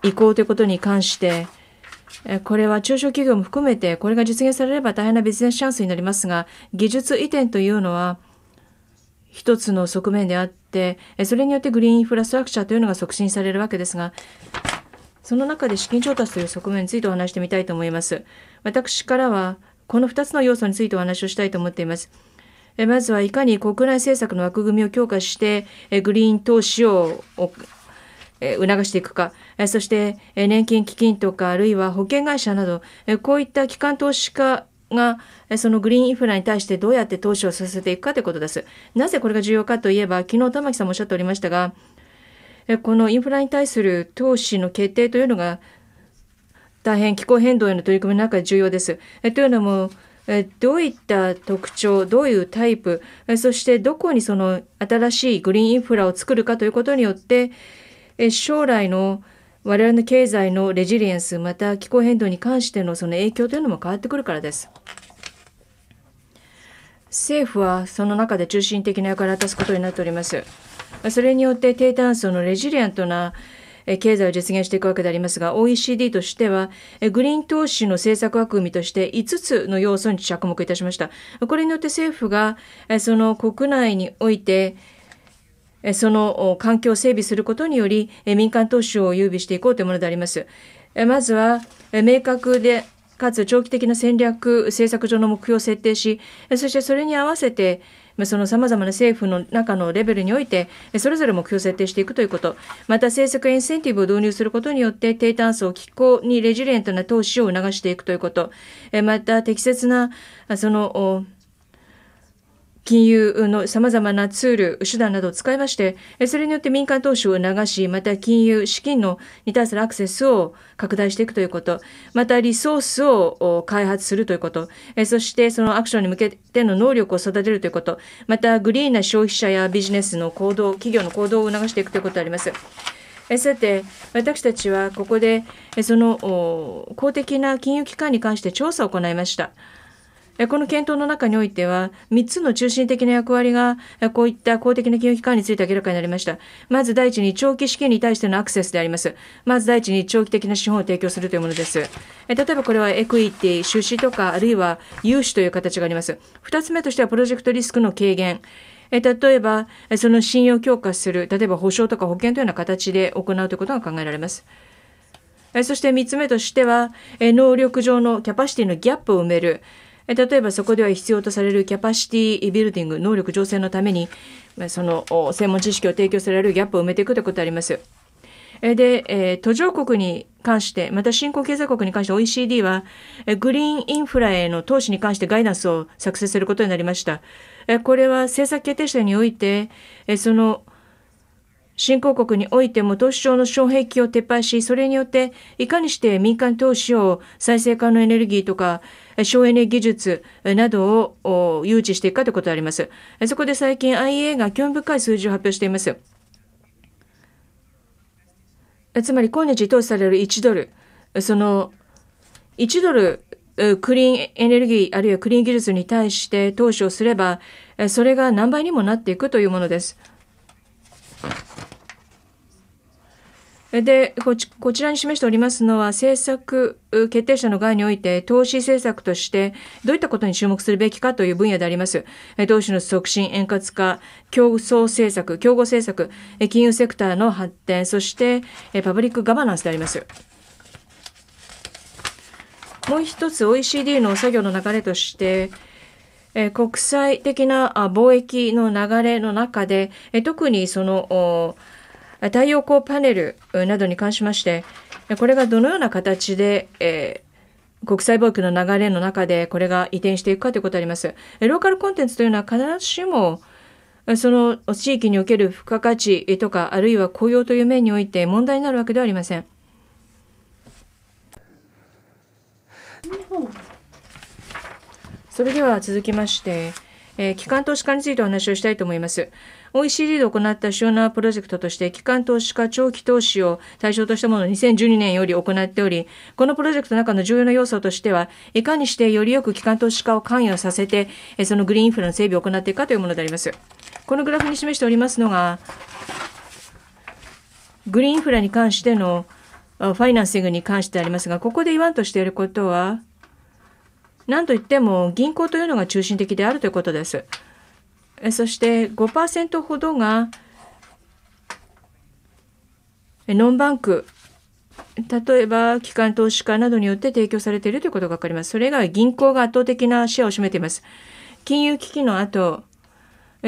E: 移行ということに関して、これは中小企業も含めて、これが実現されれば大変なビジネスチャンスになりますが、技術移転というのは、一つの側面であって、それによってグリーンインフラストラクチャーというのが促進されるわけですが、その中で資金調達という側面についてお話してみたいと思います。私からは、この2つの要素についてお話をしたいと思っています。まずはいかに国内政策の枠組みを強化して、グリーン投資を促していくか、そして年金基金とかあるいは保険会社など、こういった機関投資家がそのグリーンインフラに対してどうやって投資をさせていくかということです。なぜこれが重要かといえば、昨日玉木さんもおっしゃっておりましたが、このインフラに対する投資の決定というのが大変気候変動への取り組みの中で重要です。というのも、どういった特徴、どういうタイプ、そしてどこにその新しいグリーンインフラを作るかということによって、え将来の我々の経済のレジリエンスまた気候変動に関してのその影響というのも変わってくるからです。政府はその中で中心的な役割を果たすことになっております。それによって低炭素のレジリエントな経済を実現していくわけでありますが、OECD としては、グリーン投資の政策枠組みとして5つの要素に着目いたしました。これによって政府が、その国内において、その環境を整備することにより、民間投資を優備していこうというものであります。まずは、明確で、かつ長期的な戦略、政策上の目標を設定し、そしてそれに合わせて、その様々な政府の中のレベルにおいて、それぞれ目標を設定していくということ。また政策インセンティブを導入することによって、低炭素、を気候にレジリエントな投資を促していくということ。また適切な、その、金融の様々なツール、手段などを使いまして、それによって民間投資を流し、また金融、資金のに対するアクセスを拡大していくということ、またリソースを開発するということ、そしてそのアクションに向けての能力を育てるということ、またグリーンな消費者やビジネスの行動、企業の行動を促していくということがあります。さて、私たちはここで、その公的な金融機関に関して調査を行いました。この検討の中においては、3つの中心的な役割が、こういった公的な金融機関について明らかになりました。まず第一に長期資金に対してのアクセスであります。まず第一に長期的な資本を提供するというものです。例えばこれはエクイティ、出資とか、あるいは融資という形があります。2つ目としてはプロジェクトリスクの軽減。例えば、その信用強化する、例えば保証とか保険というような形で行うということが考えられます。そして3つ目としては、能力上のキャパシティのギャップを埋める、例えばそこでは必要とされるキャパシティビルディング能力醸成のためにその専門知識を提供されるギャップを埋めていくということあります。で、え途上国に関して、また新興経済国に関して OECD は、グリーンインフラへの投資に関してガイナンスを作成することになりました。これは政策決定者において、その新興国においても投資上の障壁を撤廃し、それによっていかにして民間投資を再生可能エネルギーとか省エネ技術などを誘致していくかということであります。そこで最近 IEA が興味深い数字を発表しています。つまり今日投資される1ドル、その1ドルクリーンエネルギーあるいはクリーン技術に対して投資をすれば、それが何倍にもなっていくというものです。でこち、こちらに示しておりますのは、政策決定者の側において、投資政策として、どういったことに注目するべきかという分野であります。投資の促進、円滑化、競争政策、競合政策、金融セクターの発展、そして、パブリックガバナンスであります。もう一つ OECD の作業の流れとして、国際的な貿易の流れの中で、特にその太陽光パネルなどに関しまして、これがどのような形で、えー国際貿易の流れの中でこれが移転していくかということあります。ローカルコンテンツというのは必ずしもその地域における付加価値とかあるいは雇用という面において問題になるわけではありません。それでは続きまして、えー、機関投資家についてお話をしたいと思います。OECD で行った主要なプロジェクトとして、機関投資家長期投資を対象としたものを2012年より行っており、このプロジェクトの中の重要な要素としては、いかにしてよりよく機関投資家を関与させて、そのグリーンインフラの整備を行っていくかというものであります。このグラフに示しておりますのが、グリーンインフラに関してのファイナンシングに関してありますが、ここで言わんとしていることは、何と言っても銀行というのが中心的であるということです。そして5%ほどがノンバンク例えば機関投資家などによって提供されているということが分かります。それが銀行が圧倒的なシェアを占めています。金融危機の後、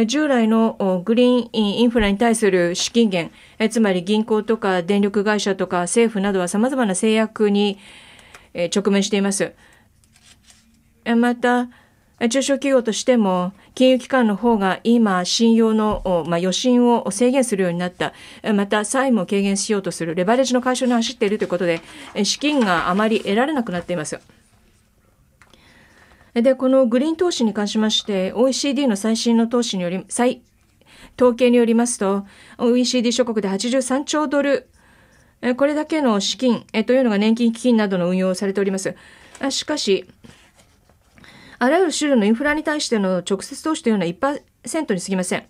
E: 従来のグリーンインフラに対する資金源、つまり銀行とか電力会社とか政府などは様々な制約に直面しています。また、中小企業としても、金融機関の方が今、信用の、まあ、予信を制限するようになった、また債務を軽減しようとする、レバレッジの解消に走っているということで、資金があまり得られなくなっています。で、このグリーン投資に関しまして、OECD の最新の投資により、統計によりますと、OECD 諸国で83兆ドル、これだけの資金というのが年金基金などの運用をされております。しかし、あらゆる種類のインフラに対しての直接投資というのは1%に過ぎません。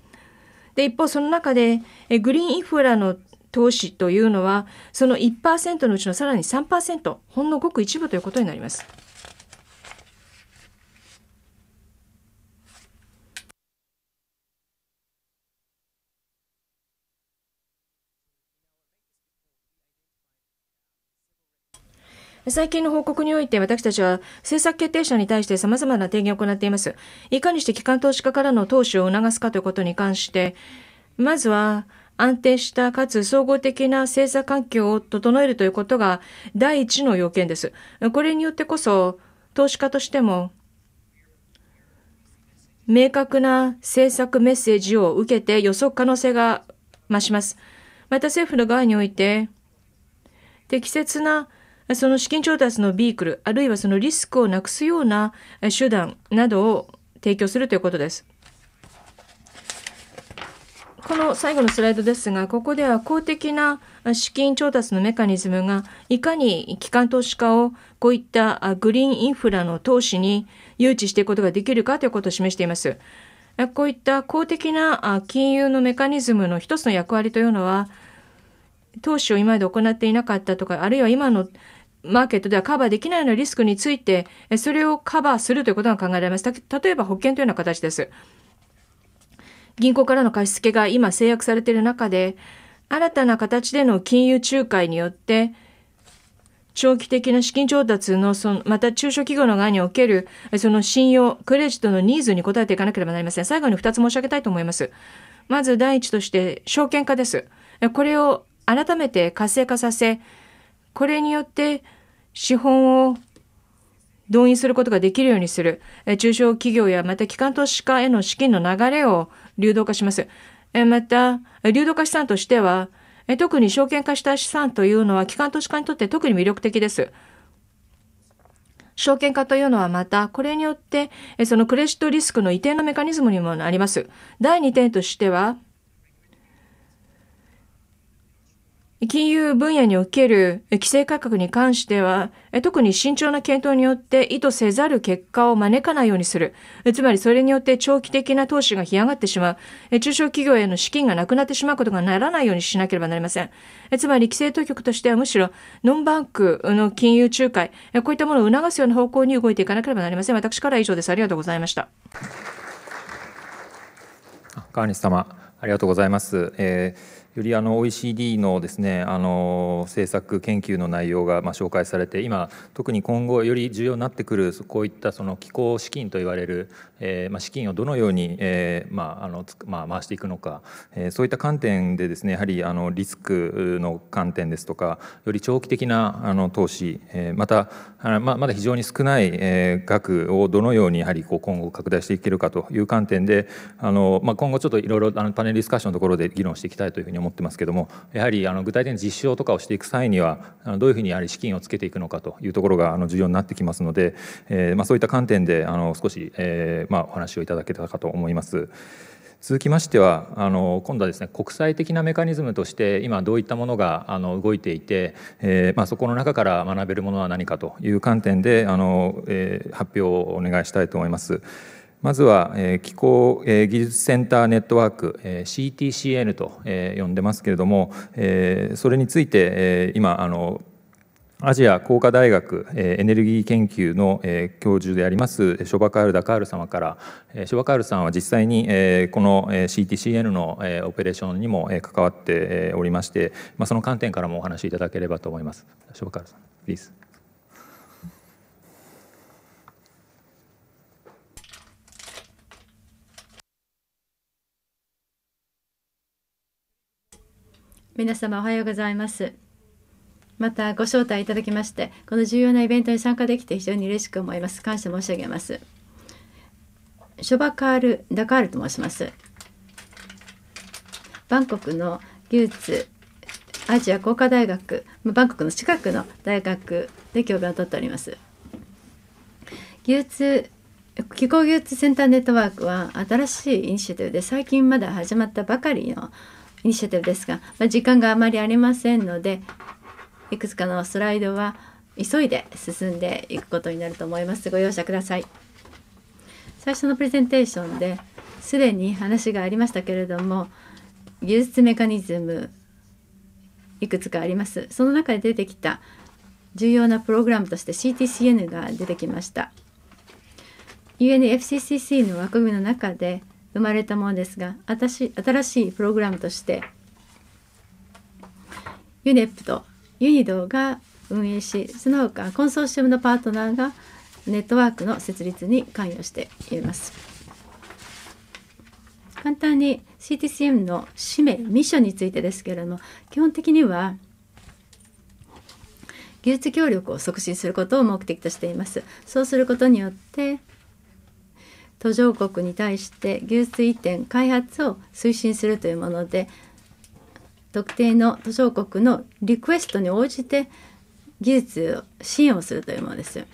E: で、一方、その中で、グリーンインフラの投資というのは、その1%のうちのさらに3%、ほんのごく一部ということになります。最近の報告において私たちは政策決定者に対して様々な提言を行っています。いかにして機関投資家からの投資を促すかということに関して、まずは安定したかつ総合的な政策環境を整えるということが第一の要件です。これによってこそ投資家としても明確な政策メッセージを受けて予測可能性が増します。また政府の側において適切なその資金調達のビークル、あるいはそのリスクをなくすような手段などを提供するということです。この最後のスライドですが、ここでは公的な資金調達のメカニズムがいかに機関投資家をこういったグリーンインフラの投資に誘致していくことができるかということを示しています。こういった公的な金融のメカニズムの一つの役割というのは、投資を今まで行っていなかったとか、あるいは今のマーケットではカバーできないようなリスクについて、それをカバーするということが考えられます。例えば保険というような形です。銀行からの貸付が今制約されている中で、新たな形での金融仲介によって、長期的な資金調達の、その、また中小企業の側における、その信用、クレジットのニーズに応えていかなければなりません。最後に2つ申し上げたいと思います。まず第一として、証券化です。これを改めて活性化させ、これによって、資本を動員することができるようにする。中小企業やまた機関投資家への資金の流れを流動化します。また、流動化資産としては、特に証券化した資産というのは機関投資家にとって特に魅力的です。証券化というのはまた、これによって、そのクレジットリスクの移転のメカニズムにもなります。第2点としては、金融分野における規制改革に関しては、特に慎重な検討によって意図せざる結果を招かないようにする。つまりそれによって長期的な投資が干上がってしまう。中小企業への資金がなくなってしまうことがならないようにしなければなりません。つまり規制当局としてはむしろノンバンクの金融仲介、こういったものを促すような方向に動いていかなければなりません。私から以上です。ありがとうございました。
B: 川西様、ありがとうございます。えーよりあの OECD のですねあの政策研究の内容がまあ紹介されて今特に今後より重要になってくるこういったその気候資金といわれる、えまあ資金をどのように、えまああのまあ回していくのか、えそういった観点でですねやはりあのリスクの観点ですとかより長期的なあの投資、えまたままだ非常に少ない、え額をどのようにやはりこう今後拡大していけるかという観点であのまあ今後ちょっといろいろあのパネルディスカッションのところで議論していきたいというふうに思います。思ってますけどもやはりあの具体的に実証とかをしていく際にはどういうふうにやはり資金をつけていくのかというところがあの重要になってきますので、えー、まあ、そういった観点であの少し、えー、まあ、お話をいただけたかと思います。続きましてはあの今度はですね国際的なメカニズムとして今どういったものがあの動いていて、えー、まあ、そこの中から学べるものは何かという観点であの、えー、発表をお願いしたいと思います。まずは、え気候、え技術センターネットワーク、え CTCN と、え呼んでますけれども、えそれについて、え今あのアジア工科大学エネルギー研究の教授でありますショバカール・ダカール様からショバカールさんは実際にこの CTCN のオペレーションにも関わっておりましてその観点からもお話しいただければと思います。ショバカールさん p l e
C: 皆様おはようございますまたご招待いただきましてこの重要なイベントに参加できて非常に嬉しく思います感謝申し上げますショバカール・ダカールと申しますバンコクの技術アジア工科大学バンコクの近くの大学で教鞭をとっております技術気候技術センターネットワークは新しいイニシアティブで最近まだ始まったばかりのイニシアティブですが、まあ、時間があまりありませんのでいくつかのスライドは急いで進んでいくことになると思いますご容赦ください最初のプレゼンテーションですでに話がありましたけれども技術メカニズムいくつかありますその中で出てきた重要なプログラムとして CTCN が出てきました UNFCCC の枠組みの中で生まれたものですが新しいプログラムとしてユネップとユニドが運営しその他コンソーシアムのパートナーがネットワークの設立に関与しています。簡単に CTCM の使命ミッションについてですけれども基本的には技術協力を促進することを目的としています。そうすることによって途上国に対して技術移転開発を推進するというもので特定の途上国のリクエストに応じて技術を支援をするというものです。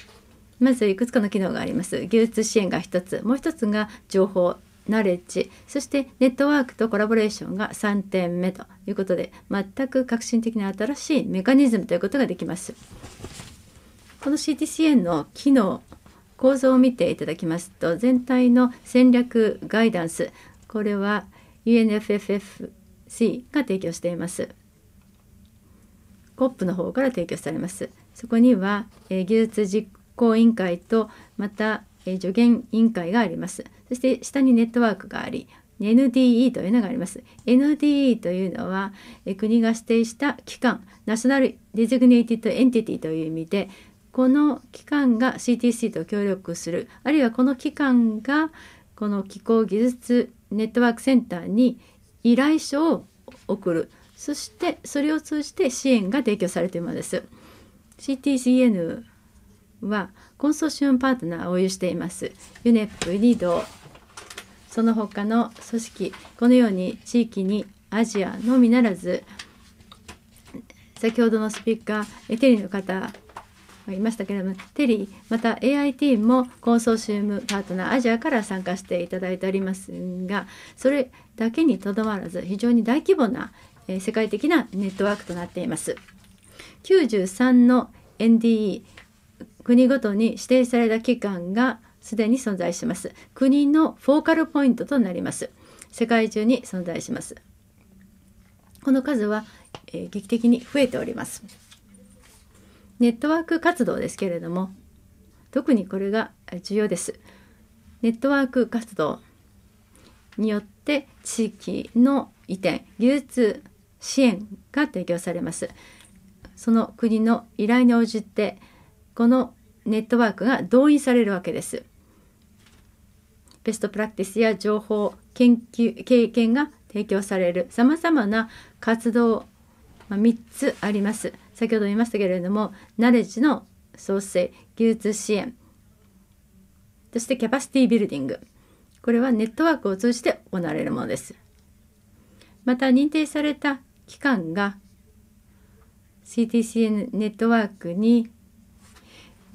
C: まずいくつかの機能があります。技術支援が1つ、もう1つが情報、ナレッジ、そしてネットワークとコラボレーションが3点目ということで、全く革新的な新しいメカニズムということができます。この CTCN の機能構造を見ていただきますと全体の戦略ガイダンスこれは UNFFFC が提供しています。COP の方から提供されます。そこには、え技術実行委員会とまた、え助言委員会があります。そして下にネットワークがあり NDE というのがあります。NDE というのは、え国が指定した機関ナショナルディジグネイティッドエンティティという意味でこの機関が CTC と協力するあるいはこの機関がこの気候技術ネットワークセンターに依頼書を送るそしてそれを通じて支援が提供されているものです。CTCN はコンソーシウムパートナーを有しています。ユネップ、ニード、その他の組織、このように地域にアジアのみならず、先ほどのスピーカー、エテリの方言いましたけれどもテリーまた AIT もコンソーシウムパートナーアジアから参加していただいておりますがそれだけにとどまらず非常に大規模な、え世界的なネットワークとなっています。93の NDE 国ごとに指定された機関がすでに存在します。国のフォーカルポイントとなります。世界中に存在します。この数は、えー、劇的に増えております。ネットワーク活動ですけれども特にこれが重要です。ネットワーク活動によって地域の移転技術支援が提供されます。その国の依頼に応じてこのネットワークが動員されるわけです。ベストプラクティスや情報研究経験が提供されるさまざまな活動、ま3つあります。先ほど言いましたけれどもナレッジの創生技術支援そしてキャパシティビルディングこれはネットワークを通じて行われるものですまた認定された機関が CTCN ネットワークに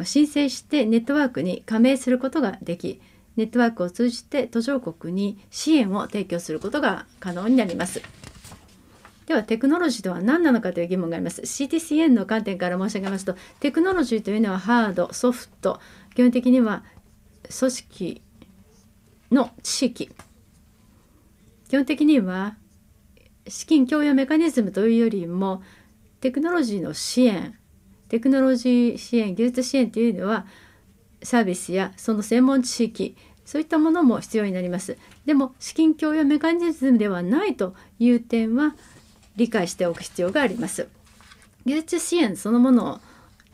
C: 申請してネットワークに加盟することができネットワークを通じて途上国に支援を提供することが可能になります。ではテクノロジーとは何なのかという疑問があります CTCN の観点から申し上げますとテクノロジーというのはハードソフト基本的には組織の知識基本的には資金供与メカニズムというよりもテクノロジーの支援テクノロジー支援技術支援というのはサービスやその専門知識そういったものも必要になりますでも資金供与メカニズムではないという点は理解しておく必要があります。技術支援そのもの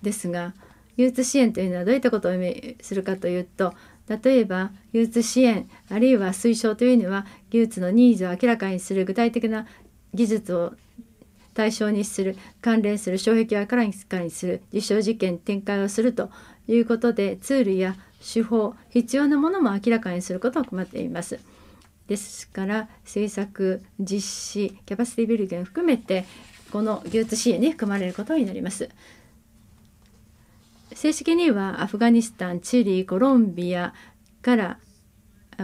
C: ですが技術支援というのはどういったことを意味するかというと例えば技術支援あるいは推奨というのは技術のニーズを明らかにする具体的な技術を対象にする関連する障壁を明らかにする実証実験展開をするということでツールや手法必要なものも明らかにすることを含っています。ですから政策実施キャパシティビルディング含めてこの技術支援に含まれることになります。正式にはアフガニスタンチリコロンビアから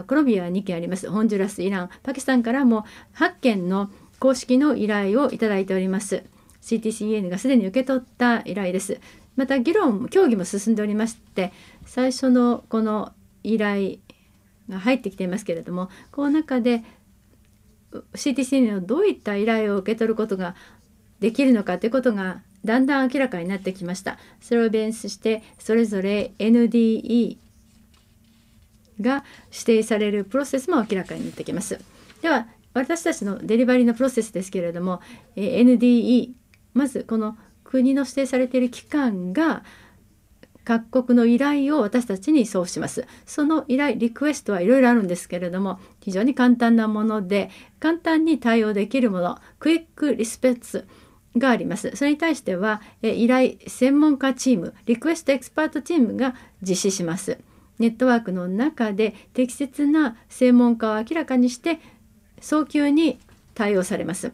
C: コロンビアは2件ありますホンジュラスイランパキスタンからも8件の公式の依頼をいただいております CTCN がすでに受け取った依頼ですまた議論協議も進んでおりまして最初のこの依頼が入ってきていますけれどもこの中で CTC のどういった依頼を受け取ることができるのかということがだんだん明らかになってきました。それをベースしてそれぞれ NDE が指定されるプロセスも明らかになってきます。では私たちのデリバリーのプロセスですけれども、え NDE まずこの国の指定されている機関が各国の依頼を私たちにそうします。その依頼リクエストはいろいろあるんですけれども非常に簡単なもので簡単に対応できるものクイックリスペッツがあります。それに対しては依頼専門家チームリクエストエキスパートチームが実施します。ネットワークの中で適切な専門家を明らかにして早急に対応されます。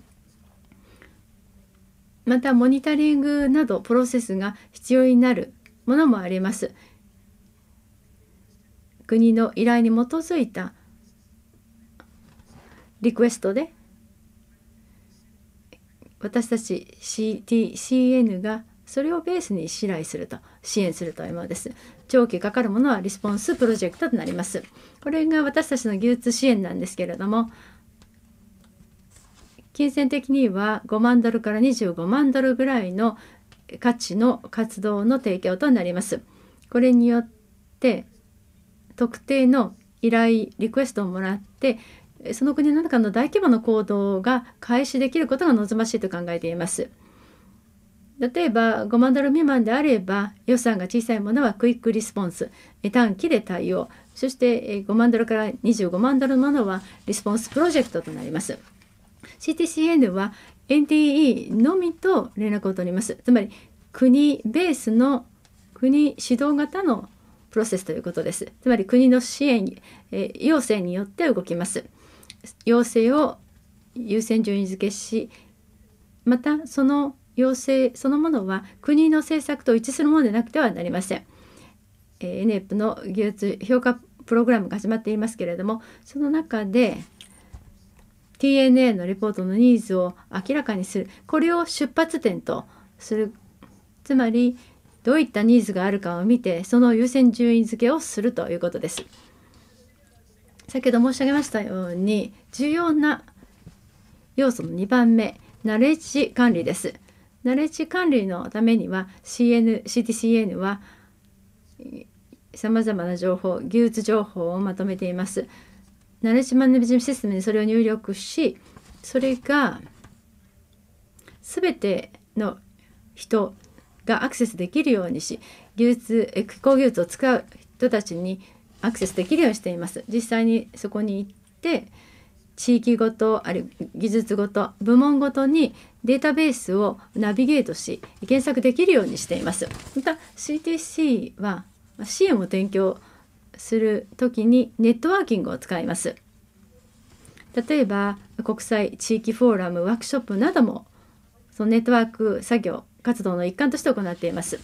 C: またモニタリングなどプロセスが必要になるものもあります。国の依頼に基づいたリクエストで私たち CTCN がそれをベースに支援すると支援するというものです。長期かかるものはリスポンスプロジェクトとなります。これが私たちの技術支援なんですけれども金銭的には5万ドルから25万ドルぐらいの価値の活動の提供となります。これによって特定の依頼リクエストをもらってその国の中の大規模の行動が開始できることが望ましいと考えています。例えば5万ドル未満であれば予算が小さいものはクイックリスポンス短期で対応そして5万ドルから25万ドルものはリスポンスプロジェクトとなります。CTCN は NTE のみと連絡を取りますつまり国ベースの国指導型のプロセスということですつまり国の支援、えー、要請によって動きます要請を優先順位付けしまたその要請そのものは国の政策と一致するものでなくてはなりません、えー、NEP の技術評価プログラムが始まっていますけれどもその中で TNA のレポートのニーズを明らかにするこれを出発点とするつまりどういったニーズがあるかを見てその優先順位付けをするということです。先ほど申し上げましたように重要な要素の2番目ナレッジ管理です。ナレッジ管理のためには CN CTCN はさまざまな情報技術情報をまとめています。ナレシマネジメントシステムにそれを入力しそれが全ての人がアクセスできるようにし技術工技術を使う人たちにアクセスできるようにしています。実際にそこに行って地域ごとある技術ごと部門ごとにデータベースをナビゲートし検索できるようにしています。また CTC は支援を提供する時にネットワーキングを使います。例えば国際地域フォーラムワークショップなどもそのネットワーク作業活動の一環として行っています。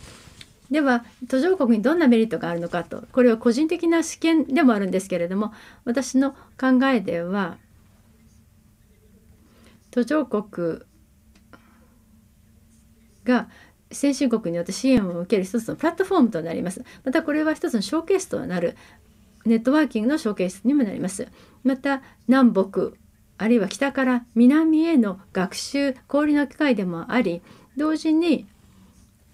C: では途上国にどんなメリットがあるのかとこれは個人的な試験でもあるんですけれども私の考えでは途上国が先進国によって支援を受ける一つのプラットフォームとなります。またこれは一つのショーケースとなるネットワーキングのショーケースにもなります。また南北あるいは北から南への学習交流の機会でもあり同時に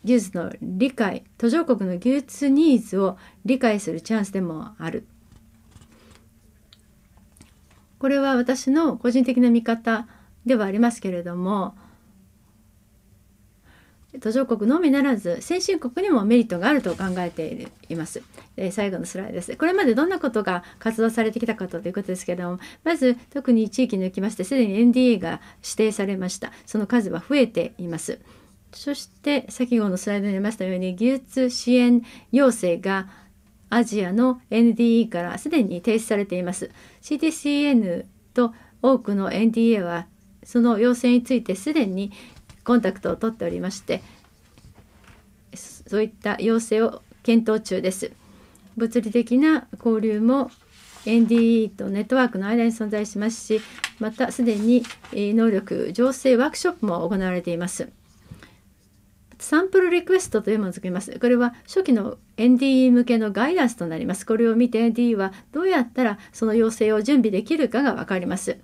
C: 技術の理解途上国の技術ニーズを理解するチャンスでもある。これは私の個人的な見方ではありますけれども途上国のみならず先進国にもメリットがあると考えています。えー、最後のスライドです。これまでどんなことが活動されてきたかということですけれどもまず特に地域におきましてすでに NDA が指定されましたその数は増えています。そして先ほどのスライドにありましたように技術支援要請がアジアの NDE からすでに提出されています。CTCN と多くの NDA はその要請についてすでにコンタクトを取っておりましてそういった要請を検討中です。物理的な交流も NDE とネットワークの間に存在しますしまたすでに能力醸成ワークショップも行われていますサンプルリクエストというものを作りますこれは初期の NDE 向けのガイダンスとなりますこれを見て NDE はどうやったらその要請を準備できるかが分かります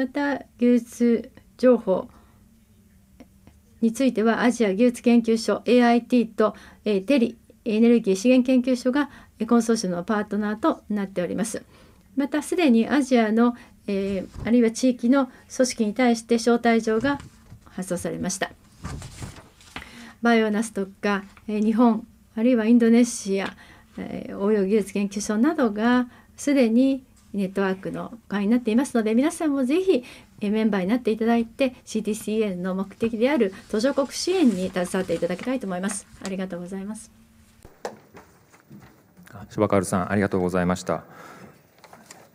C: また技術情報についてはアジア技術研究所 AIT と、えー、デリエネルギー資源研究所がコンソーシアのパートナーとなっております。またすでにアジアの、えー、あるいは地域の組織に対して招待状が発送されました。バイオナスとか、えー、日本あるいはインドネシア、えー、応用技術研究所などがすでにネットワークの会員になっていますので皆さんもぜひメンバーになっていただいて CTCN の目的である途上国支援に携わっていただきたいと思いますありがとうございます
B: 柴川さんありがとうございました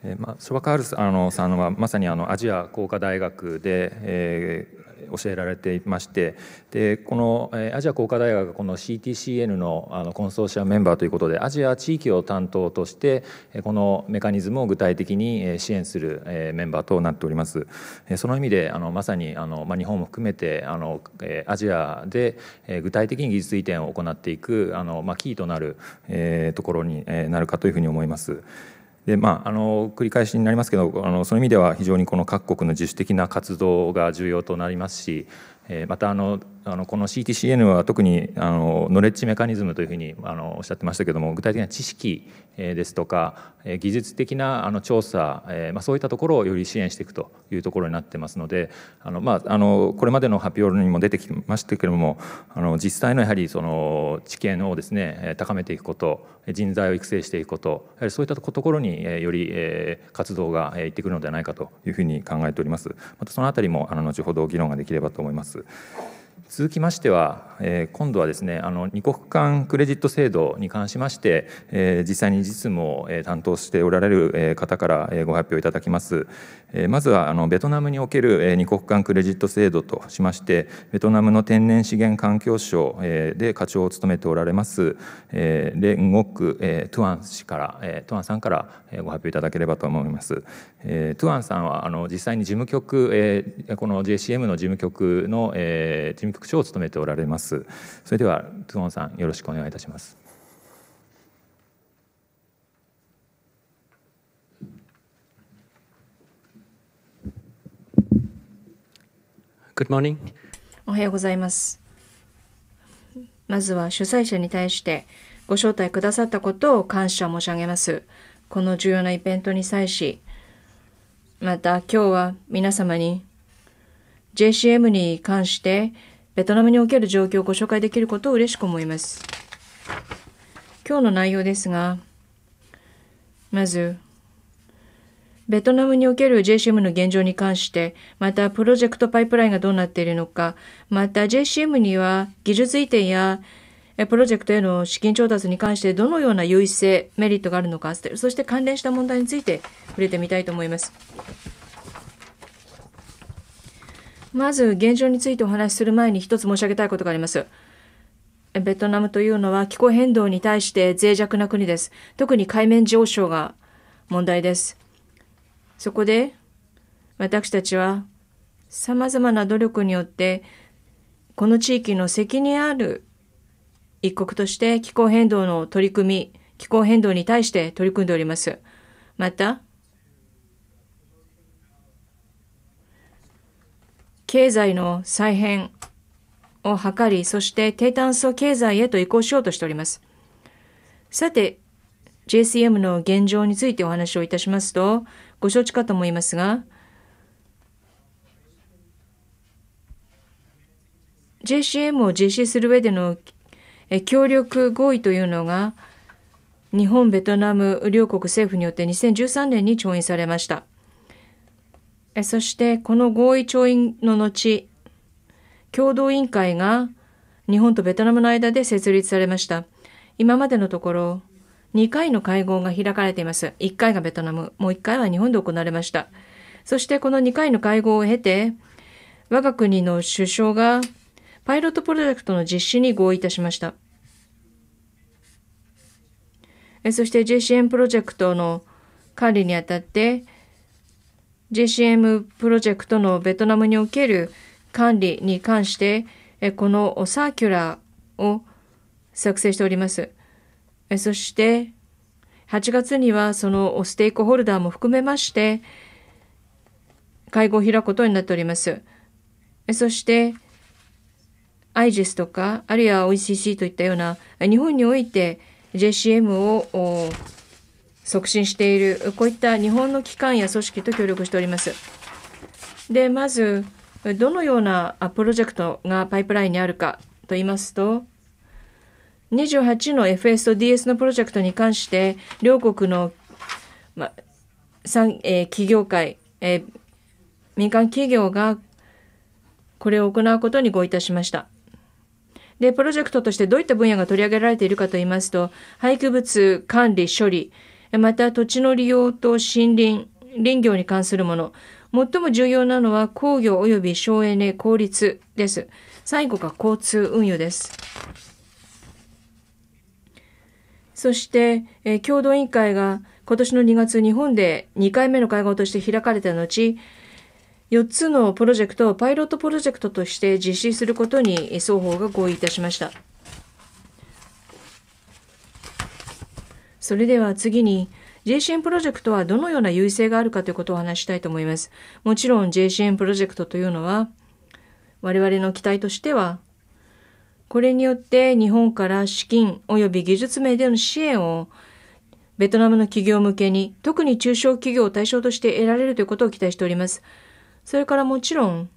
B: えまあ、柴ョバカールさんはまさにあのアジア工科大学で、え教えられていましてでこのアジア工科大学がこの CTCN のあのコンソーシアムメンバーということでアジア地域を担当としてこのメカニズムを具体的に支援するメンバーとなっております。その意味であのまさにあの、ま日本も含めてあのアジアで具体的に技術移転を行っていくあの、まキーとなる、えー、ところになるかというふうに思います。でまあ、あの繰り返しになりますけどあのその意味では非常にこの各国の自主的な活動が重要となりますし、えまたあのあのこの CTCN は特にあのノレッジメカニズムというふうにあのおっしゃってましたけども具体的な知識ですとか技術的なあの調査、えまあ、そういったところをより支援していくというところになってますのであの、まあ、あのこれまでの発表にも出てきましたけれどもあの実際のやはりその知見をですね高めていくこと人材を育成していくことやはりそういったところにより活動がいってくるのではないかというふうに考えております。またそのあたりもあの後ほど議論ができればと思います。続きましては、え今度はですねあの二国間クレジット制度に関しまして、え実際に実務を担当しておられる方からご発表いただきます、まずはあのベトナムにおける二国間クレジット制度としましてベトナムの天然資源環境省で課長を務めておられますレン・ゴック・トゥアン氏からトゥアンさんからご発表いただければと思います。トゥアンさんはあの実際に事務局この JCM の事務局の事務局長を務めておられます。それではトゥアンさんよろしくお願いいたします。Good morning.
E: おはようございます。まずは主催者に対してご招待くださったことを感謝申し上げます。この重要なイベントに際し、また今日は皆様に JCM に関してベトナムにおける状況をご紹介できることを嬉しく思います。今日の内容ですが、まずベトナムにおける JCM の現状に関して、またプロジェクトパイプラインがどうなっているのか、また JCM には技術移転やプロジェクトへの資金調達に関してどのような優位性、メリットがあるのか、そして関連した問題について触れてみたいと思います。まず現状についてお話しする前に一つ申し上げたいことがあります。ベトナムというのは気候変動に対して脆弱な国です。特に海面上昇が問題です。そこで私たちはさまざまな努力によってこの地域の責任ある一国として気候変動の取り組み、気候変動に対して取り組んでおります。また、経済の再編を図り、そして低炭素経済へと移行しようとしております。さて、JCM の現状についてお話をいたしますと、ご承知かと思いますが JCM を実施する上での協力合意というのが日本ベトナム両国政府によって2013年に調印されましたそしてこの合意調印の後共同委員会が日本とベトナムの間で設立されました今までのところ2回の会合が開かれています。1回がベトナム、もう1回は日本で行われました。そしてこの2回の会合を経て、我が国の首相がパイロットプロジェクトの実施に合意いたしました。そして JCM プロジェクトの管理にあたって、JCM プロジェクトのベトナムにおける管理に関して、このサーキュラーを作成しております。えそして8月にはそのステークホルダーも含めまして会合を開くことになっております。そして IGES とかあるいは OECC といったような日本において JCM を促進しているこういった日本の機関や組織と協力しております。でまずどのようなプロジェクトがパイプラインにあるかと言いますと28の FS と DS のプロジェクトに関して、両国の、ま、産えー、企業界、えー、民間企業がこれを行うことに合意いたしました。で、プロジェクトとしてどういった分野が取り上げられているかと言いますと、廃棄物管理処理、また土地の利用と森林、林業に関するもの、最も重要なのは工業及び省エネ、効率です。最後が交通運輸です。そして、え共同委員会が今年の2月日本で2回目の会合として開かれた後、4つのプロジェクトをパイロットプロジェクトとして実施することに双方が合意いたしました。それでは次に JCN プロジェクトはどのような優位性があるかということを話したいと思います。もちろん JCN プロジェクトというのは我々の期待としてはこれによって日本から資金及び技術面での支援をベトナムの企業向けに特に中小企業を対象として得られるということを期待しております。それからもちろん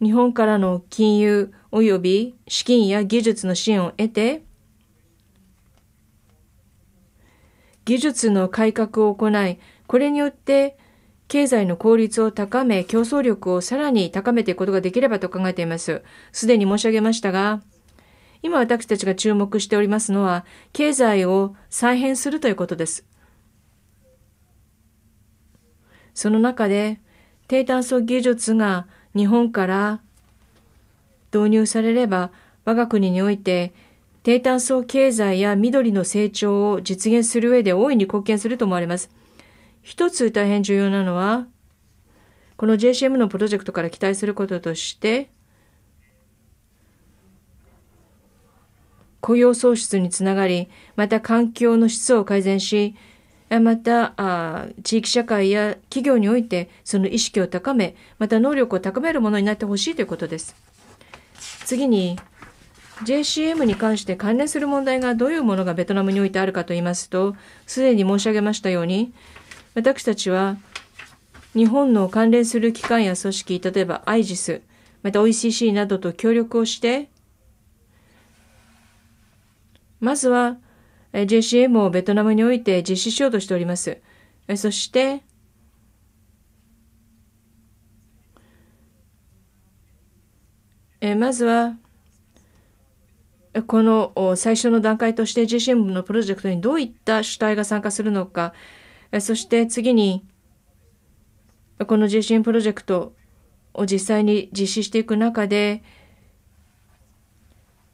E: 日本からの金融及び資金や技術の支援を得て技術の改革を行いこれによって経済の効率を高め、競争力をさらに高めていくことができればと考えています。すでに申し上げましたが、今私たちが注目しておりますのは、経済を再編するということです。その中で、低炭素技術が日本から導入されれば、我が国において、低炭素経済や緑の成長を実現する上で大いに貢献すると思われます。一つ大変重要なのは、この JCM のプロジェクトから期待することとして、雇用創出につながり、また環境の質を改善し、またあ地域社会や企業においてその意識を高め、また能力を高めるものになってほしいということです。次に、JCM に関して関連する問題がどういうものがベトナムにおいてあるかと言いますと、すでに申し上げましたように、私たちは日本の関連する機関や組織、例えば i イ i s また OECC などと協力をして、まずは JCM をベトナムにおいて実施しようとしております。そして、まずは、この最初の段階として JCM のプロジェクトにどういった主体が参加するのか、そして次に、この JCN プロジェクトを実際に実施していく中で、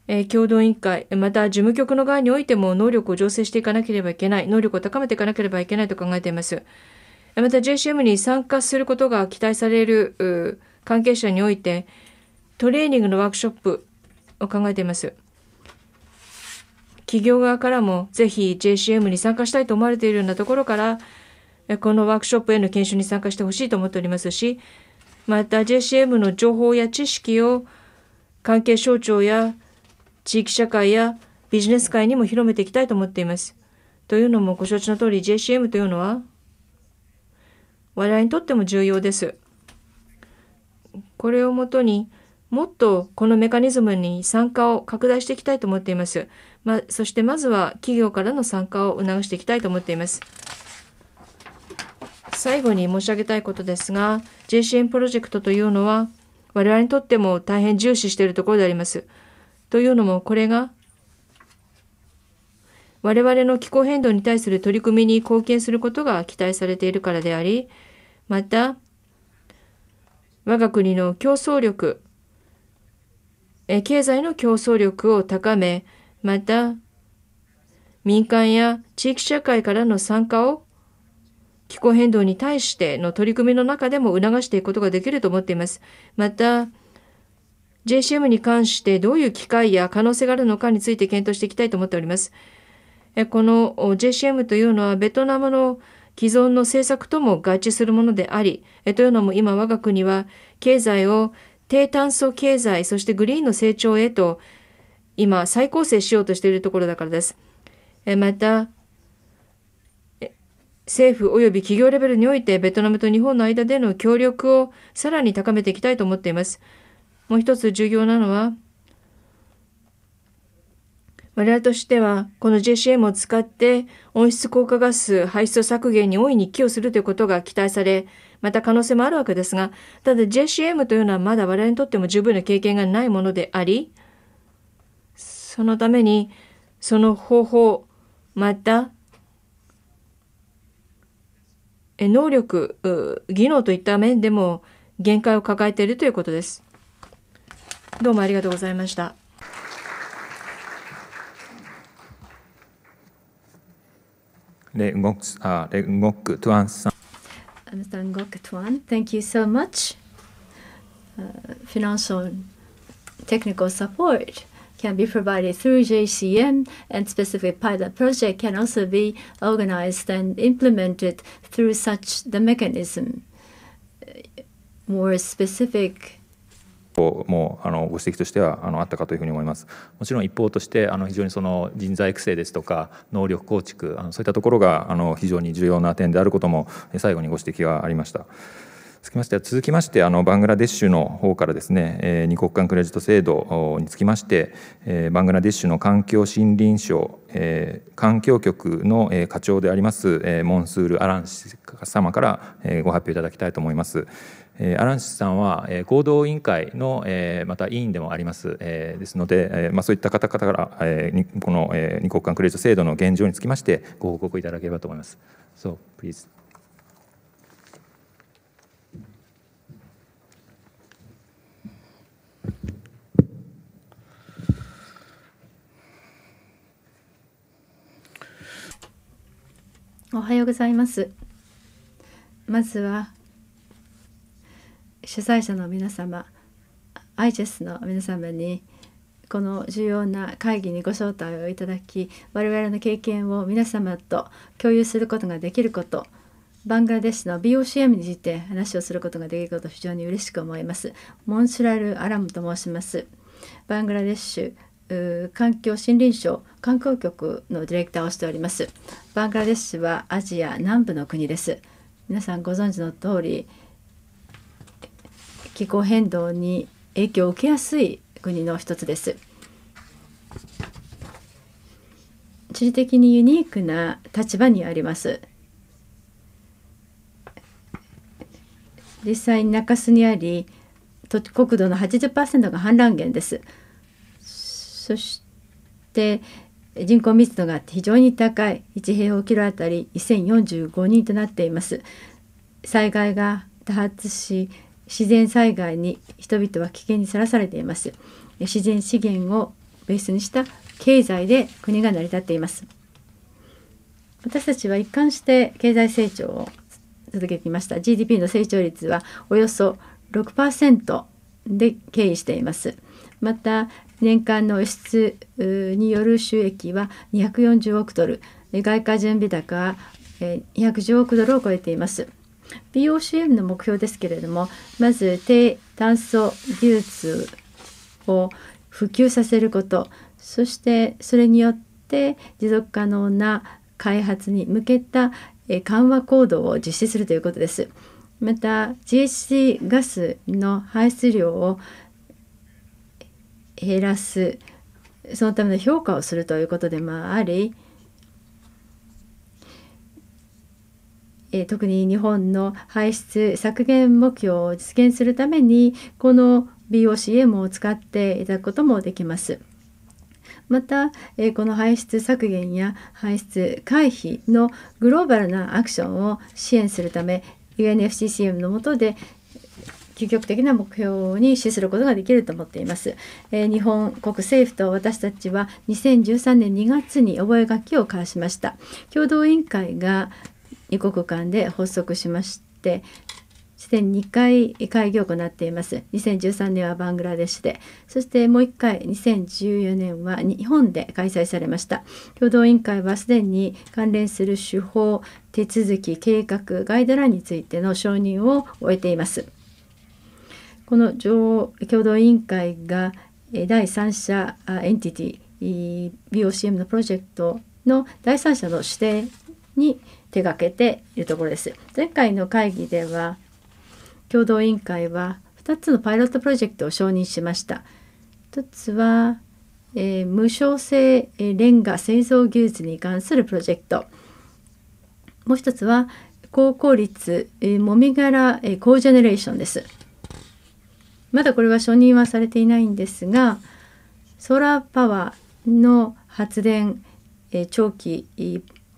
E: え共同委員会、また事務局の側においても能力を醸成していかなければいけない、能力を高めていかなければいけないと考えています。また JCM に参加することが期待される関係者において、トレーニングのワークショップを考えています。企業側からもぜひ JCM に参加したいと思われているようなところから、このワークショップへの研修に参加してほしいと思っておりますし、また JCM の情報や知識を関係省庁や地域社会やビジネス界にも広めていきたいと思っています。というのもご承知の通り JCM というのは我々にとっても重要です。これをもとにもっとこのメカニズムに参加を拡大していきたいと思っています。ま、そしてまずは企業からの参加を促していきたいと思っています。最後に申し上げたいことですが、JCN プロジェクトというのは、我々にとっても大変重視しているところであります。というのも、これが、我々の気候変動に対する取り組みに貢献することが期待されているからであり、また、我が国の競争力、経済の競争力を高め、また、民間や地域社会からの参加を気候変動に対しての取り組みの中でも促していくことができると思っています。また、JCM に関してどういう機会や可能性があるのかについて検討していきたいと思っております。この JCM というのはベトナムの既存の政策とも合致するものであり、というのも今我が国は経済を低炭素経済、そしてグリーンの成長へと今再構成しようとしているところだからです。また、政府及び企業レベルにおいてベトナムと日本の間での協力をさらに高めていきたいと思っています。もう一つ重要なのは、我々としては、この JCM を使って温室効果ガス排出削減に大いに寄与するということが期待され、また可能性もあるわけですが、ただ JCM というのはまだ我々にとっても十分な経験がないものであり、そのためにその方法また能力技能といった面でも限界を抱えているということですどうもありがとうござい
C: ました
B: レンゴクあレンゴクトワンさん
C: t thank you so much. can be provided through JCM, and specific pilot project can also be organized and implemented through such the mechanism. More specific
B: もうあのご指摘としてはあのあったかというふうに思います。もちろん一方としてあの非常にその人材育成ですとか能力構築あのそういったところがあの非常に重要な点であることも最後にご指摘がありました。つきましては続きましてあのバングラデシュの方からですね、二国間クレジット制度につきまして、バングラデシュの環境森林省、環境局の、課長であります、モンスール・アラン氏様から、ご発表いただきたいと思います。アランシスさんは合同委員会のまた委員でもありますですのでそういった方々からこの二国間クレジット制度の現状につきましてご報告いただければと思います。So, please.
C: おはようございますまずは主催者の皆様 i ェ s の皆様にこの重要な会議にご招待をいただき我々の経験を皆様と共有することができることバングラデシュの BOCM について話をすることができることを非常に嬉しく思います。モンシュラル・アラムと申します。バングラデシュ環境森林省観光局のディレクターをしております。バングラデシュはアジア南部の国です。皆さんご存知の通り気候変動に影響を受けやすい国の一つです。地理的にユニークな立場にあります。実際に中州にあり土地国土の80%が氾濫源ですそして人口密度が非常に高い1平方キロあたり1045人となっています災害が多発し自然災害に人々は危険にさらされています自然資源をベースにした経済で国が成り立っています私たちは一貫して経済成長を続けていました GDP の成長率はおよそ6%で経緯しています。また年間の輸出による収益は240億ドル外貨準備高は210億ドルを超えています。BOCM の目標ですけれどもまず低炭素技術を普及させることそしてそれによって持続可能な開発に向けた緩和行動を実施するということです。また g h c ガスの排出量を減らすそのための評価をするということでもあり特に日本の排出削減目標を実現するためにこの BOCM を使っていただくこともできます。また、えー、この排出削減や排出回避のグローバルなアクションを支援するため UNFCCM の下で究極的な目標に資することができると思っています、えー、日本国政府と私たちは2013年2月に覚書を交わしました共同委員会が2国間で発足しましてすでに2回開業行っています2013年はバングラデシュでそしてもう1回2014年は日本で開催されました共同委員会はすでに関連する手法手続き計画ガイドラインについての承認を終えていますこの共同委員会が第三者エンティティ BOCM のプロジェクトの第三者の指定に手掛けているところです。前回の会議では共同委員会は2つのパイロットプロジェクトを承認しました。1つは、えー、無償性レンガ製造技術に関するプロジェクト。もう1つは高効率、えー、もみ殻、えー、コージェネレーションです。まだこれは承認はされていないんですが、ソーラーパワーの発電、え長期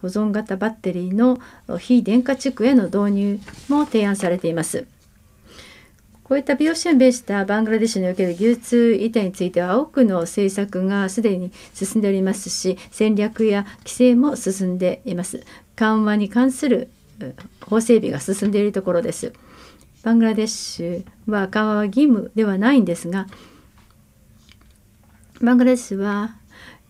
C: 保存型バッテリーの非電化地区への導入も提案されています。こういった美容師をベースしたバングラデシュにおける流通移転については多くの政策がすでに進んでおりますし戦略や規制も進んでいます緩和に関する法整備が進んでいるところですバングラデシュは緩和は義務ではないんですがバングラデシュは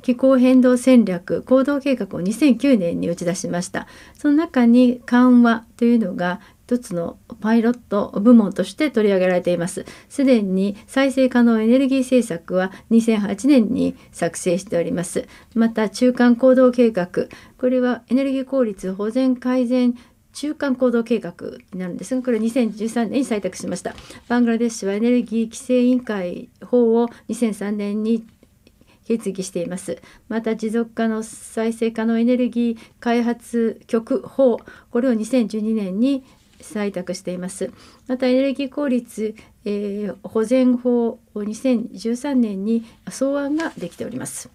C: 気候変動戦略行動計画を2009年に打ち出しましたその中に緩和というのが一つのパイロット部門として取り上げられています。すでに再生可能エネルギー政策は2008年に作成しております。また中間行動計画、これはエネルギー効率保全改善中間行動計画になるんですがこれ2013年に採択しましたバングラデシュはエネルギー規制委員会法を2003年に決議していますまた持続可能再生可能エネルギー開発局法これを2012年に採択しています。またエネルギー効率、えー、保全法2013年に草案ができております。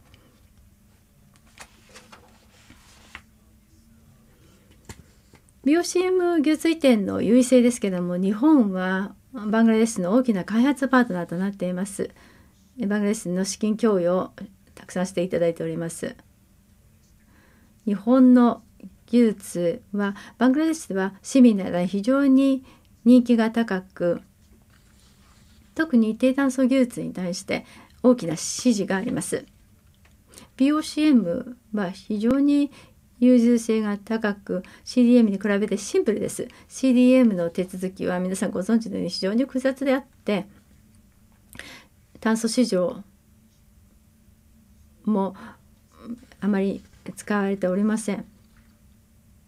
C: 美容 CM 術移転の優位性ですけれども日本はバングラデシュの大きな開発パートナーとなっていますバングラデシュの資金供与をたくさんしていただいております日本の技術はバングラデシュでは市民の間非常に人気が高く特に低炭素技術に対して大きな支持があります。BOCM は非常に優通性が高く CDM に比べてシンプルです。CDM の手続きは皆さんご存知のように非常に複雑であって炭素市場もあまり使われておりません。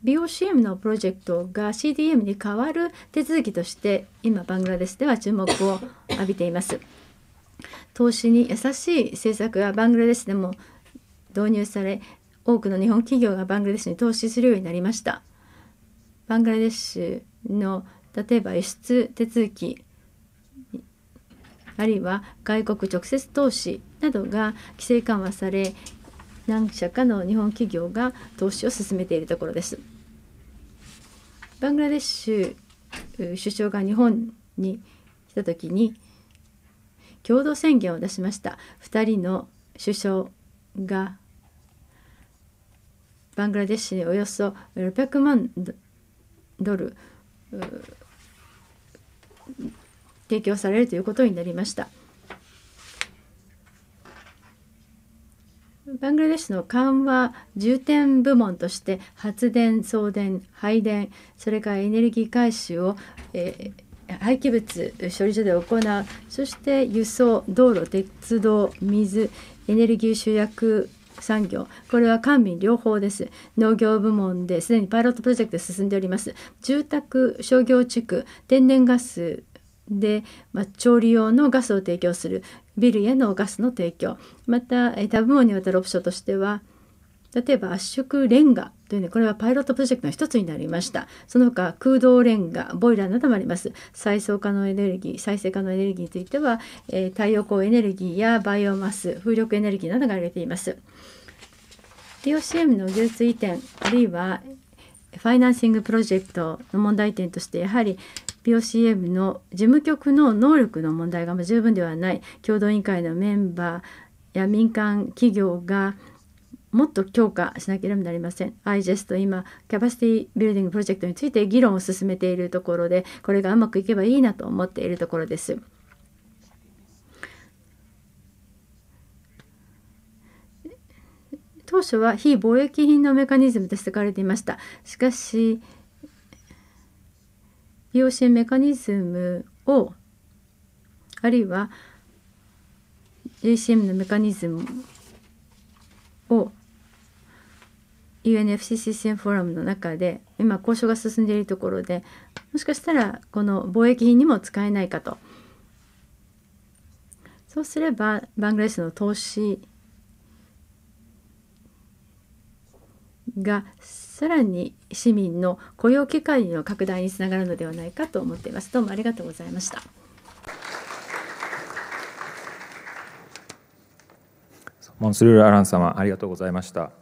C: 美容 CM のプロジェクトが CDM に変わる手続きとして今バングラデシュでは注目を浴びています。投資に優しい政策がバングラデシュでも導入され多くの日本企業がバングラデシュに投資するようになりました。バングラデシュの例えば輸出手続きあるいは外国直接投資などが規制緩和され何社かの日本企業が投資を進めているところです。バングラデシュ首相が日本に来た時に共同宣言を出しました2人の首相がバングラデシュにおよそ600万ドル提供されるということになりました。バングラデシュの緩和重点部門として発電送電配電それからエネルギー回収を、えー、廃棄物処理所で行うそして輸送道路鉄道水エネルギー集約産業これは官民両方です農業部門ですでにパイロットプロジェクト進んでおります住宅商業地区天然ガスで、まあ、調理用のガスを提供するビルへのガスの提供また、え他部門にわたるオプションとしては例えば圧縮レンガというねこれはパイロットプロジェクトの一つになりましたその他空洞レンガボイラーなどもあります再生可能エネルギー再生可能エネルギーについては、えー、太陽光エネルギーやバイオマス風力エネルギーなどが挙げています DOCM の技術移転あるいはファイナンシングプロジェクトの問題点としてやはり POCM の事務局の能力の問題が十分ではない共同委員会のメンバーや民間企業がもっと強化しなければなりません。IGES と今キャパシティビルディングプロジェクトについて議論を進めているところでこれがうまくいけばいいなと思っているところです。当初は非貿易品のメカニズムとして書かれていました。しかし養子メカニズムをあるいは a c m のメカニズムを u n f c c c m フォーラムの中で今交渉が進んでいるところでもしかしたらこの貿易品にも使えないかとそうすればバングラデシュの投資がさらに市民の雇用機会の拡大につながるのではないかと思っていますどうもありがとうございました
B: モンスルール・アラン様ありがとうございました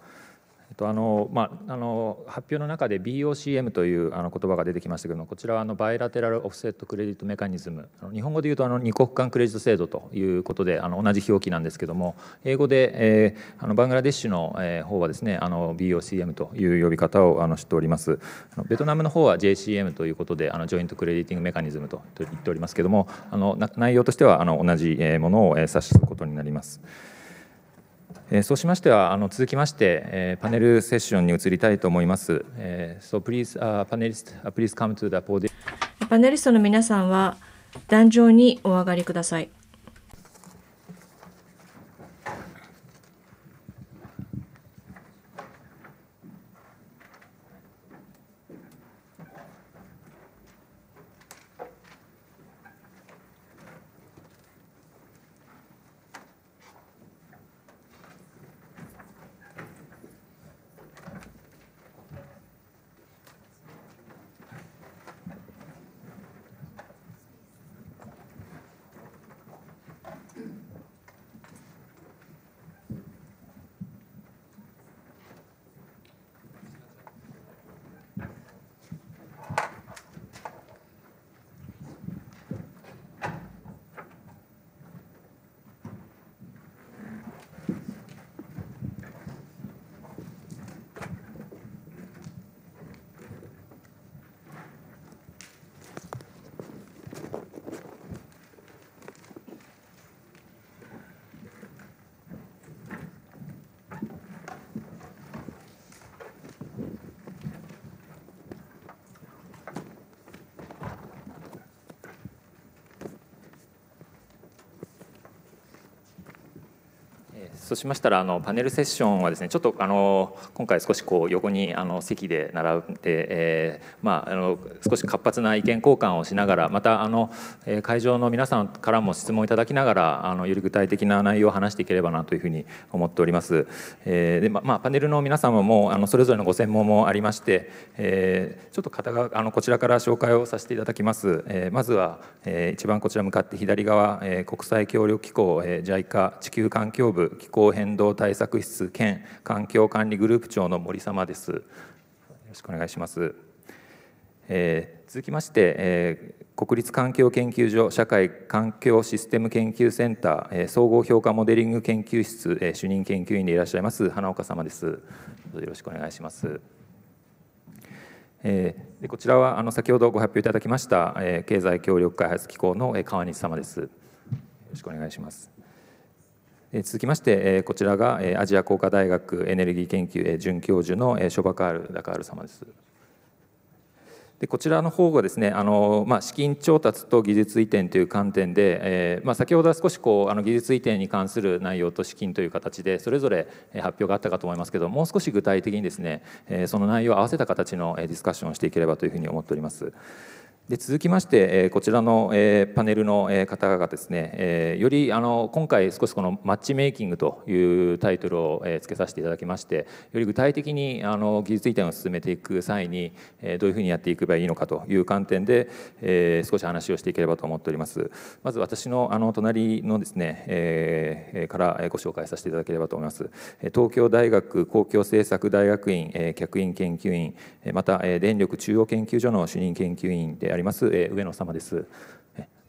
B: とあのまあ、あの発表の中で BOCM というあの言葉が出てきましたけどもこちらはあのバイラテラル・オフセット・クレディット・メカニズム日本語で言うとあの二国間クレジット制度ということであの同じ表記なんですけども英語で、えー、あのバングラデシュの、え方はですねあの BOCM という呼び方をあのっておりますベトナムの方は JCM ということであのジョイント・クレディティング・メカニズムと言っておりますけどもあの内容としてはあの同じものを指すことになります。そうしましてはあの続きまして、えパネルセッションに移りたいと思います。え so please、uh, p a n e l i s t uh, please come to the podium.
E: パネリストの皆さんは壇上にお上がりください。
B: しましたらあのパネルセッションはですねちょっとあの今回少しこう横にあの席で並んで、えー、まああの少し活発な意見交換をしながらまたあの会場の皆さんからも質問いただきながらあのより具体的な内容を話していければなというふうに思っております。えー、でまあパネルの皆様もあのそれぞれのご専門もありまして、えー、ちょっと片があのこちらから紹介をさせていただきます。えー、まずは、えー、一番こちら向かって左側、えー、国際協力機構、え JICA 地球環境部気候変動対策室兼環境管理グループ長の森様です。よろしくお願いします。えー、続きまして、えー、国立環境研究所社会環境システム研究センター、えー、総合評価モデリング研究室、え主任研究員でいらっしゃいます花岡様です。よろしくお願いします。えこちらはあの先ほどご発表いただきました、え経済協力開発機構の川西様です。よろしくお願いします。続きましてこちらがアジア工科大学エネルギー研究准教授のショバカール・ダカール様です。でこちらの方がですねあの、まあ、資金調達と技術移転という観点で、えー、まあ、先ほどは少しこうあの技術移転に関する内容と資金という形でそれぞれ発表があったかと思いますけどもう少し具体的にですね、えその内容を合わせた形のディスカッションをしていければというふうに思っております。で続きまして、えこちらの、えパネルの、え方がですね、えよりあの今回少しこの「マッチメイキング」というタイトルを、え付けさせていただきましてより具体的にあの技術移転を進めていく際に、えどういうふうにやっていくばいいのかという観点で、えー、少し話をしていければと思っておりますまず私のあの隣のですね、えー、からご紹介させていただければと思います東京大学公共政策大学院、えー、客員研究員また、え電力中央研究所の主任研究員であります、えー、上野様です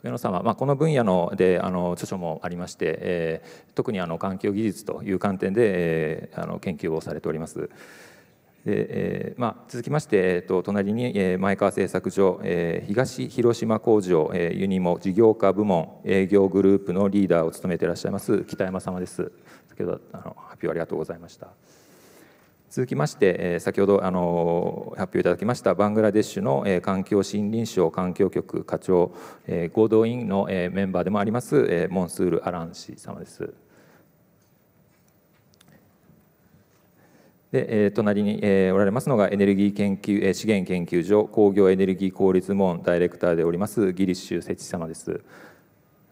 B: 上野様、まあ、この分野のであの著書もありまして、えー、特にあの環境技術という観点で、えー、あの研究をされております。でえーまあ、続きまして、えーと、隣に、えー、前川製作所、えー、東広島工場、えー、ユニモ事業化部門営業グループのリーダーを務めていらっしゃいます北山様です先ほどあの発表ありがとうございました続きまして、えー、先ほどあの発表いただきましたバングラデシュの、えー、環境森林省環境局課長、えー、合同委員の、えー、メンバーでもあります、えー、モンスール・アラン氏様ですで、え隣に、えー、おられますのがエネルギー研究、えー、資源研究所工業エネルギー効率門ダイレクターでおりますギリッシュ設置様です。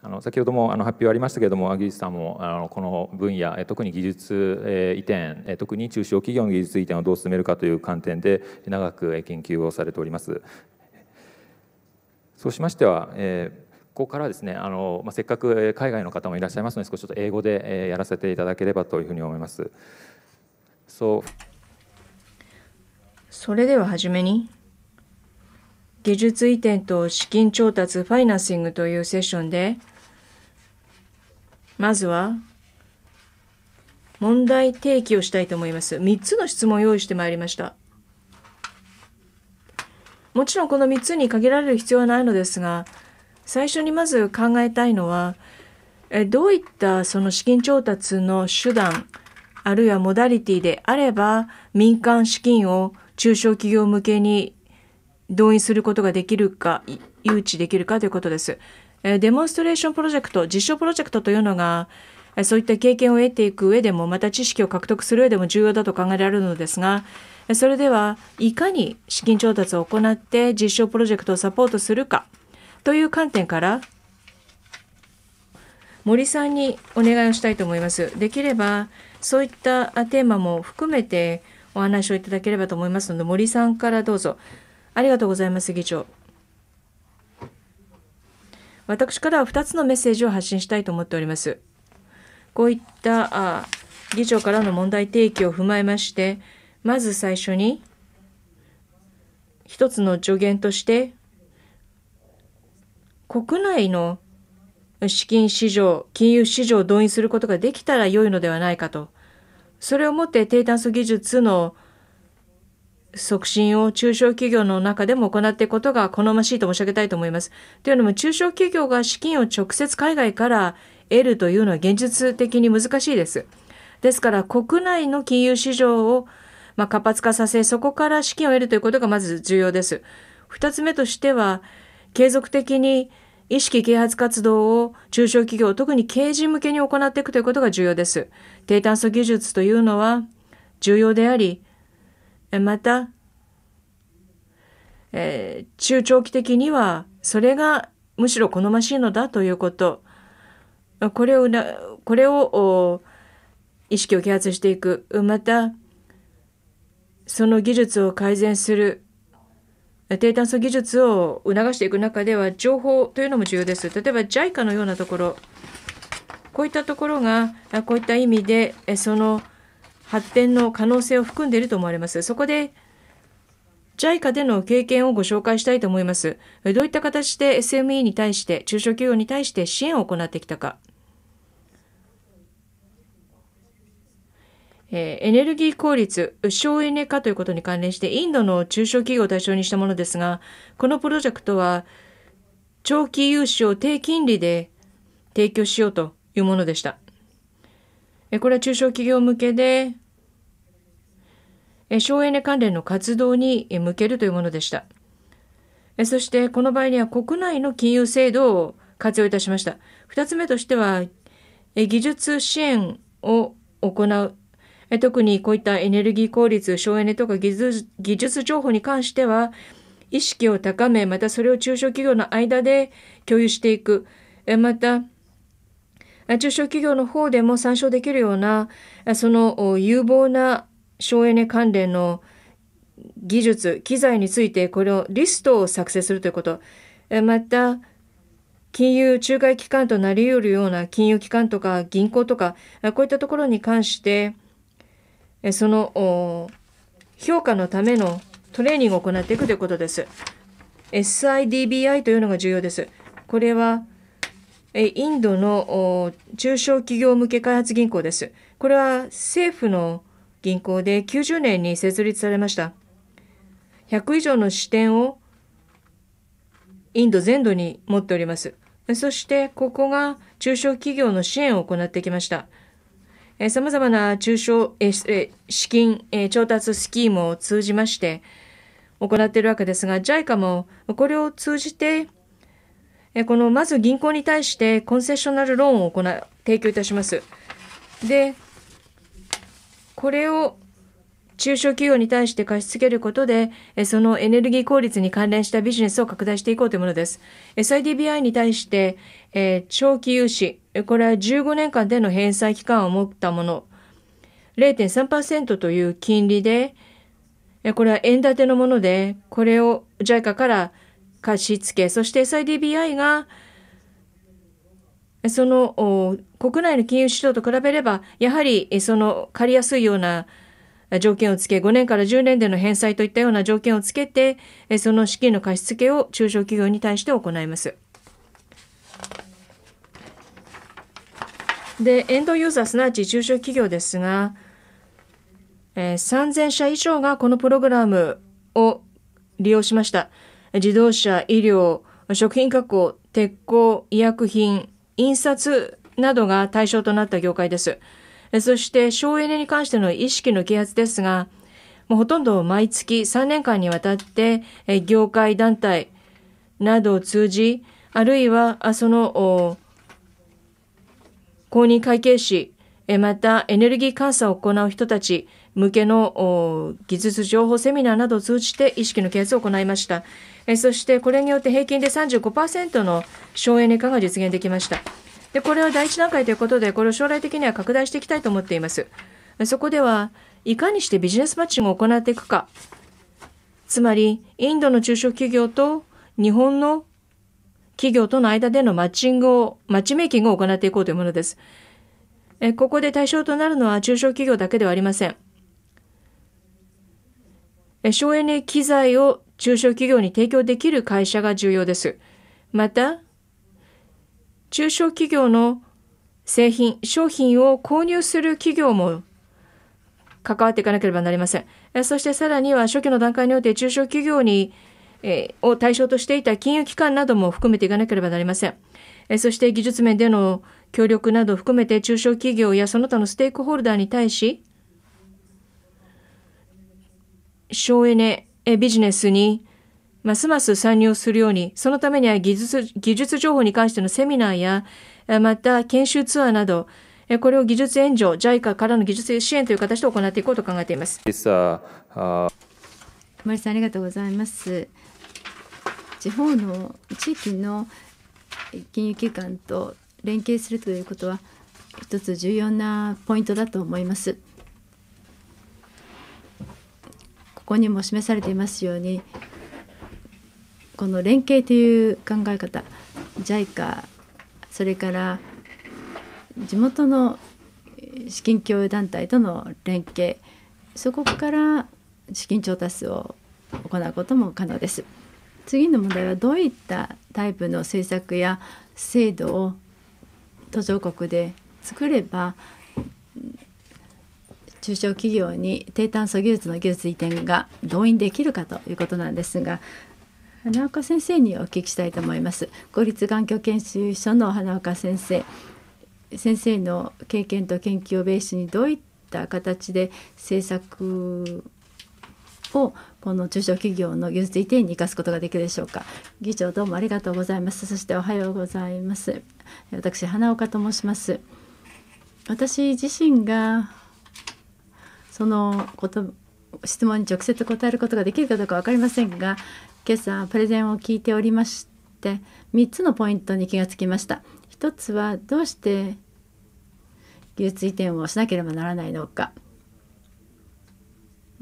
B: あの先ほどもあの発表ありましたけれども、ギリシュさんもあのこの分野、特に技術移転、特に中小企業の技術移転をどう進めるかという観点で長く研究をされております。そうしましては、えー、ここからですねあの、まあ、せっかく海外の方もいらっしゃいますので少しちょっと英語でやらせていただければというふうに思います。そう
E: それでは初めに技術移転と資金調達ファイナンシングというセッションでまずは問題提起をしたいと思います。3つの質問を用意してまいりました。もちろんこの3つに限られる必要はないのですが、最初にまず考えたいのは、どういったその資金調達の手段、あるいはモダリティであれば民間資金を中小企業向けに動員することができるか誘致できるかということです。デモンストレーションプロジェクト実証プロジェクトというのがそういった経験を得ていく上でもまた知識を獲得する上でも重要だと考えられるのですがそれではいかに資金調達を行って実証プロジェクトをサポートするかという観点から森さんにお願いをしたいと思います。できればそういったテーマも含めてお話をいただければと思いますので森さんからどうぞありがとうございます議長私からは2つのメッセージを発信したいと思っておりますこういったあ議長からの問題提起を踏まえましてまず最初に一つの助言として国内の資金市場、金融市場を動員することができたら良いのではないかと。それをもって低炭素技術の促進を中小企業の中でも行っていくことが好ましいと申し上げたいと思います。というのも中小企業が資金を直接海外から得るというのは現実的に難しいです。ですから国内の金融市場をまあ活発化させ、そこから資金を得るということがまず重要です。二つ目としては、継続的に意識啓発活動を中小企業、特に経営向けに行っていくということが重要です。低炭素技術というのは重要であり、また、えー、中長期的にはそれがむしろ好ましいのだということ。これをな、これを意識を啓発していく。また、その技術を改善する。低炭素技術を促していく中では情報というのも重要です。例えば JICA のようなところ、こういったところがこういった意味でその発展の可能性を含んでいると思われます。そこで JICA での経験をご紹介したいと思います。どういった形で SME に対して、中小企業に対して支援を行ってきたか。えー、エネルギー効率、省エネ化ということに関連して、インドの中小企業を対象にしたものですが、このプロジェクトは、長期融資を低金利で提供しようというものでした。えこれは中小企業向けで、え省エネ関連の活動に向けるというものでした。えそして、この場合には国内の金融制度を活用いたしました。二つ目としては、え技術支援を行う特にこういったエネルギー効率、省エネとか技術技術情報に関しては、意識を高め、またそれを中小企業の間で共有していく。また、中小企業の方でも参照できるような、その有望な省エネ関連の技術、機材について、これをリストを作成するということ。また、金融仲介機関となり得るような金融機関とか銀行とか、こういったところに関して、その評価のためのトレーニングを行っていくということです。SIDBI というのが重要です。これはインドの中小企業向け開発銀行です。これは政府の銀行で90年に設立されました。100以上の支店をインド全土に持っております。そしてここが中小企業の支援を行ってきました。え様々な中小、え資金、え調達スキームを通じまして行っているわけですが、JICA もこれを通じて、えこのまず銀行に対してコンセッショナルローンを行提供いたします。で、これを中小企業に対して貸し付けることで、そのエネルギー効率に関連したビジネスを拡大していこうというものです。SIDBI に対して、えー、長期融資、これは15年間での返済期間を持ったもの、0.3%という金利で、これは円建てのもので、これを JICA から貸し付け、そして SIDBI が、その国内の金融市場と比べれば、やはりその借りやすいような条件をつけ、5年から10年での返済といったような条件をつけて、その資金の貸し付けを中小企業に対して行います。で、エンドユーザー、すなわち中小企業ですが、えー、3000社以上がこのプログラムを利用しました。自動車、医療、食品加工、鉄鋼、医薬品、印刷などが対象となった業界です。そして省エネに関しての意識の啓発ですが、もうほとんど毎月3年間にわたって、業界団体などを通じ、あるいは、その、公認会計士、またエネルギー監査を行う人たち向けの技術情報セミナーなどを通じて意識の啓発を行いました。そしてこれによって平均で35%の省エネ化が実現できました。でこれは第一段階ということでこれを将来的には拡大していきたいと思っていますそこではいかにしてビジネスマッチングを行っていくかつまりインドの中小企業と日本の企業との間でのマッチングを、マッチメイキングを行っていこうというものです。えここで対象となるのは中小企業だけではありません。え省エネ機材を中小企業に提供できる会社が重要です。また、中小企業の製品、商品を購入する企業も関わっていかなければなりません。そしてさらには初期の段階において中小企業に、えー、を対象としていた金融機関なども含めていかなければなりません。えそして技術面での協力など含めて中小企業やその他のステークホルダーに対し、省エネビジネスにますます参入するように、そのためには技術、技術情報に関してのセミナーや、また研修ツアーなど、これを技術援助、JICA からの技術支援という形で行っていこうと考えています。
C: 森さんありがとうございます。地方の地域の金融機関と連携するということは一つ重要なポイントだと思います。ここにも示されていますようにこの連携という考え方 JICA それから地元の資金共有団体との連携そこから資金調達を行うことも可能です。次の問題はどういったタイプの政策や制度を途上国で作れば中小企業に低炭素技術の技術移転が動員できるかということなんですが花岡先生にお聞きしたいと思います公立眼鏡研修所の花岡先生先生の経験と研究をベースにどういった形で政策をこの中小企業の技術移転に生かすことができるでしょうか議長どうもありがとうございますそしておはようございます私花岡と申します私自身がそのこと質問に直接答えることができるかどうか分かりませんが今朝プレゼンを聞いておりまして3つのポイントに気がつきました1つはどうして技術移転をしなければならないのか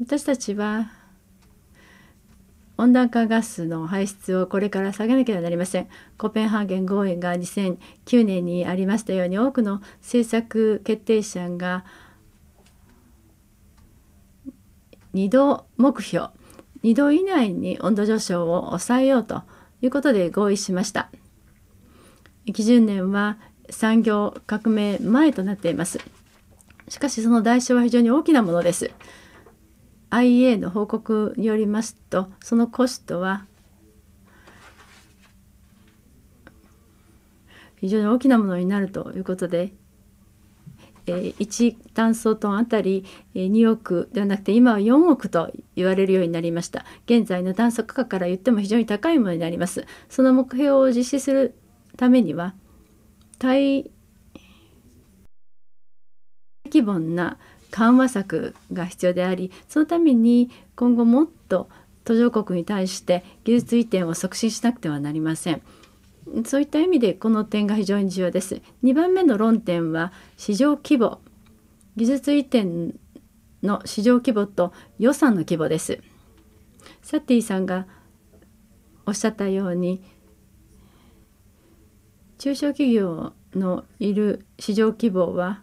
C: 私たちは温暖化ガスの排出をこれから下げなければなりませんコペンハーゲン合意が2009年にありましたように多くの政策決定者が2度目標2度以内に温度上昇を抑えようということで合意しました。基準年は産業革命前となっています。しかしその代償は非常に大きなものです。IEA の報告によりますとそのコストは非常に大きなものになるということでえ1炭素トンあたり2億ではなくて今は4億と言われるようになりました現在の炭素価格から言っても非常に高いものになりますその目標を実施するためには大規模な緩和策が必要でありそのために今後もっと途上国に対して技術移転を促進しなくてはなりません。そういった意味でこの点が非常に重要です。2番目の論点は市場規模技術移転の市場規模と予算の規模です。サティさんがおっしゃったように中小企業のいる市場規模は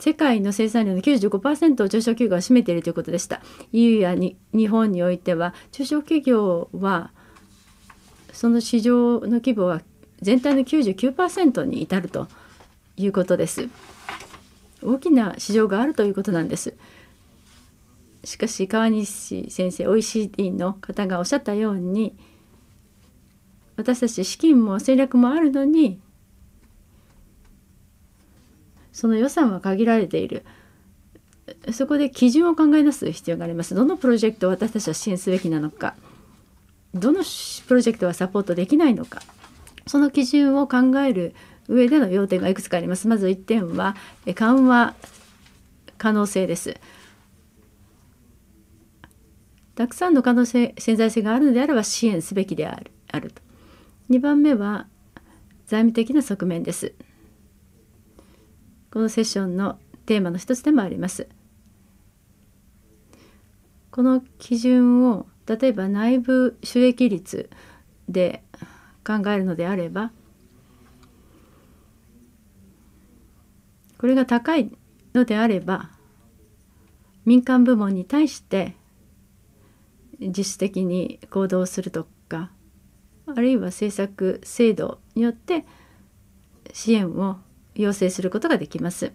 C: 世界の生産量の95%を中小企業が占めているということでした。EU やに日本においては中小企業はその市場の規模は全体の99%に至るということです大きな市場があるということなんですしかし川西先生 OECD の方がおっしゃったように私たち資金も戦略もあるのにその予算は限られているそこで基準を考え出す必要がありますどのプロジェクトを私たちは支援すべきなのかどのプロジェクトはサポートできないのかその基準を考える上での要点がいくつかあります。まず1点は緩和可能性です。たくさんの可能性潜在性があるのであれば支援すべきであるあると。2番目は財務的な側面です。このセッションのテーマの一つでもあります。この基準を例えば内部収益率で考えるのであればこれが高いのであれば民間部門に対して自主的に行動するとかあるいは政策制度によって支援を要請することができます。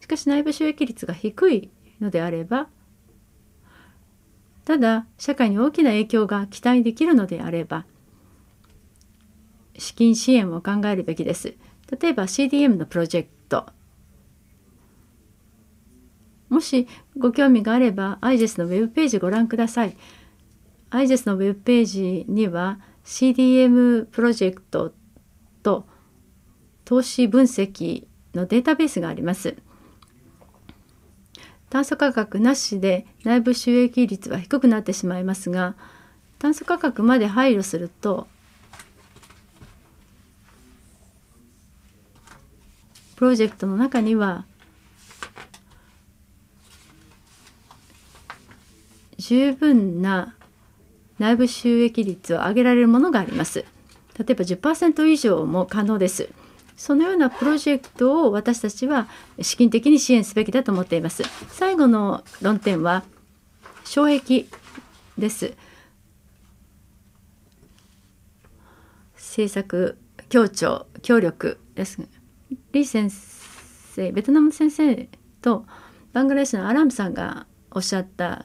C: しかし内部収益率が低いのであればただ社会に大きな影響が期待できるのであれば資金支援を考えるべきです例えば CDM のプロジェクトもしご興味があれば IGES のウェブページご覧ください IGES のウェブページには CDM プロジェクトと投資分析のデータベースがあります。炭素価格なしで内部収益率は低くなってしまいますが炭素価格まで配慮するとプロジェクトの中には十分な内部収益率を上げられるものがあります。例えば10%以上も可能です。そのようなプロジェクトを私たちは資金的に支援すべきだと思っています最後の論点は障壁です政策協調協力です李先生ベトナム先生とバングラデシュのアラムさんがおっしゃった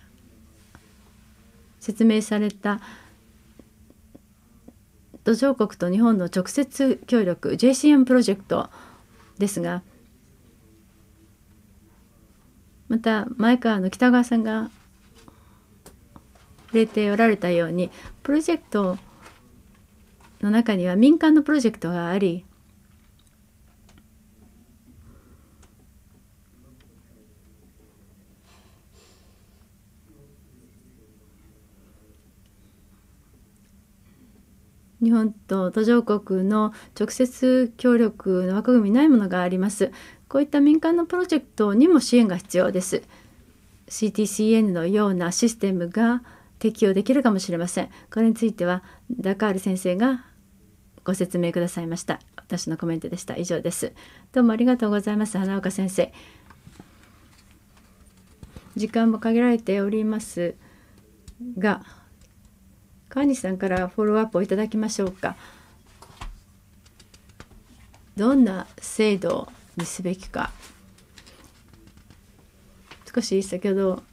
C: 説明された途上国と日本の直接協力 JCM プロジェクトですがまた前川の北川さんが触れておられたようにプロジェクトの中には民間のプロジェクトがあり日本と途上国の直接協力の枠組みないものがあります。こういった民間のプロジェクトにも支援が必要です。CTCN のようなシステムが適用できるかもしれません。これについてはダカール先生がご説明くださいました。私のコメントでした。以上です。どうもありがとうございます。花岡先生。時間も限られておりますが。川西さんからフォローアップをいただきましょうか。どんな制度にすべきか少し先ほど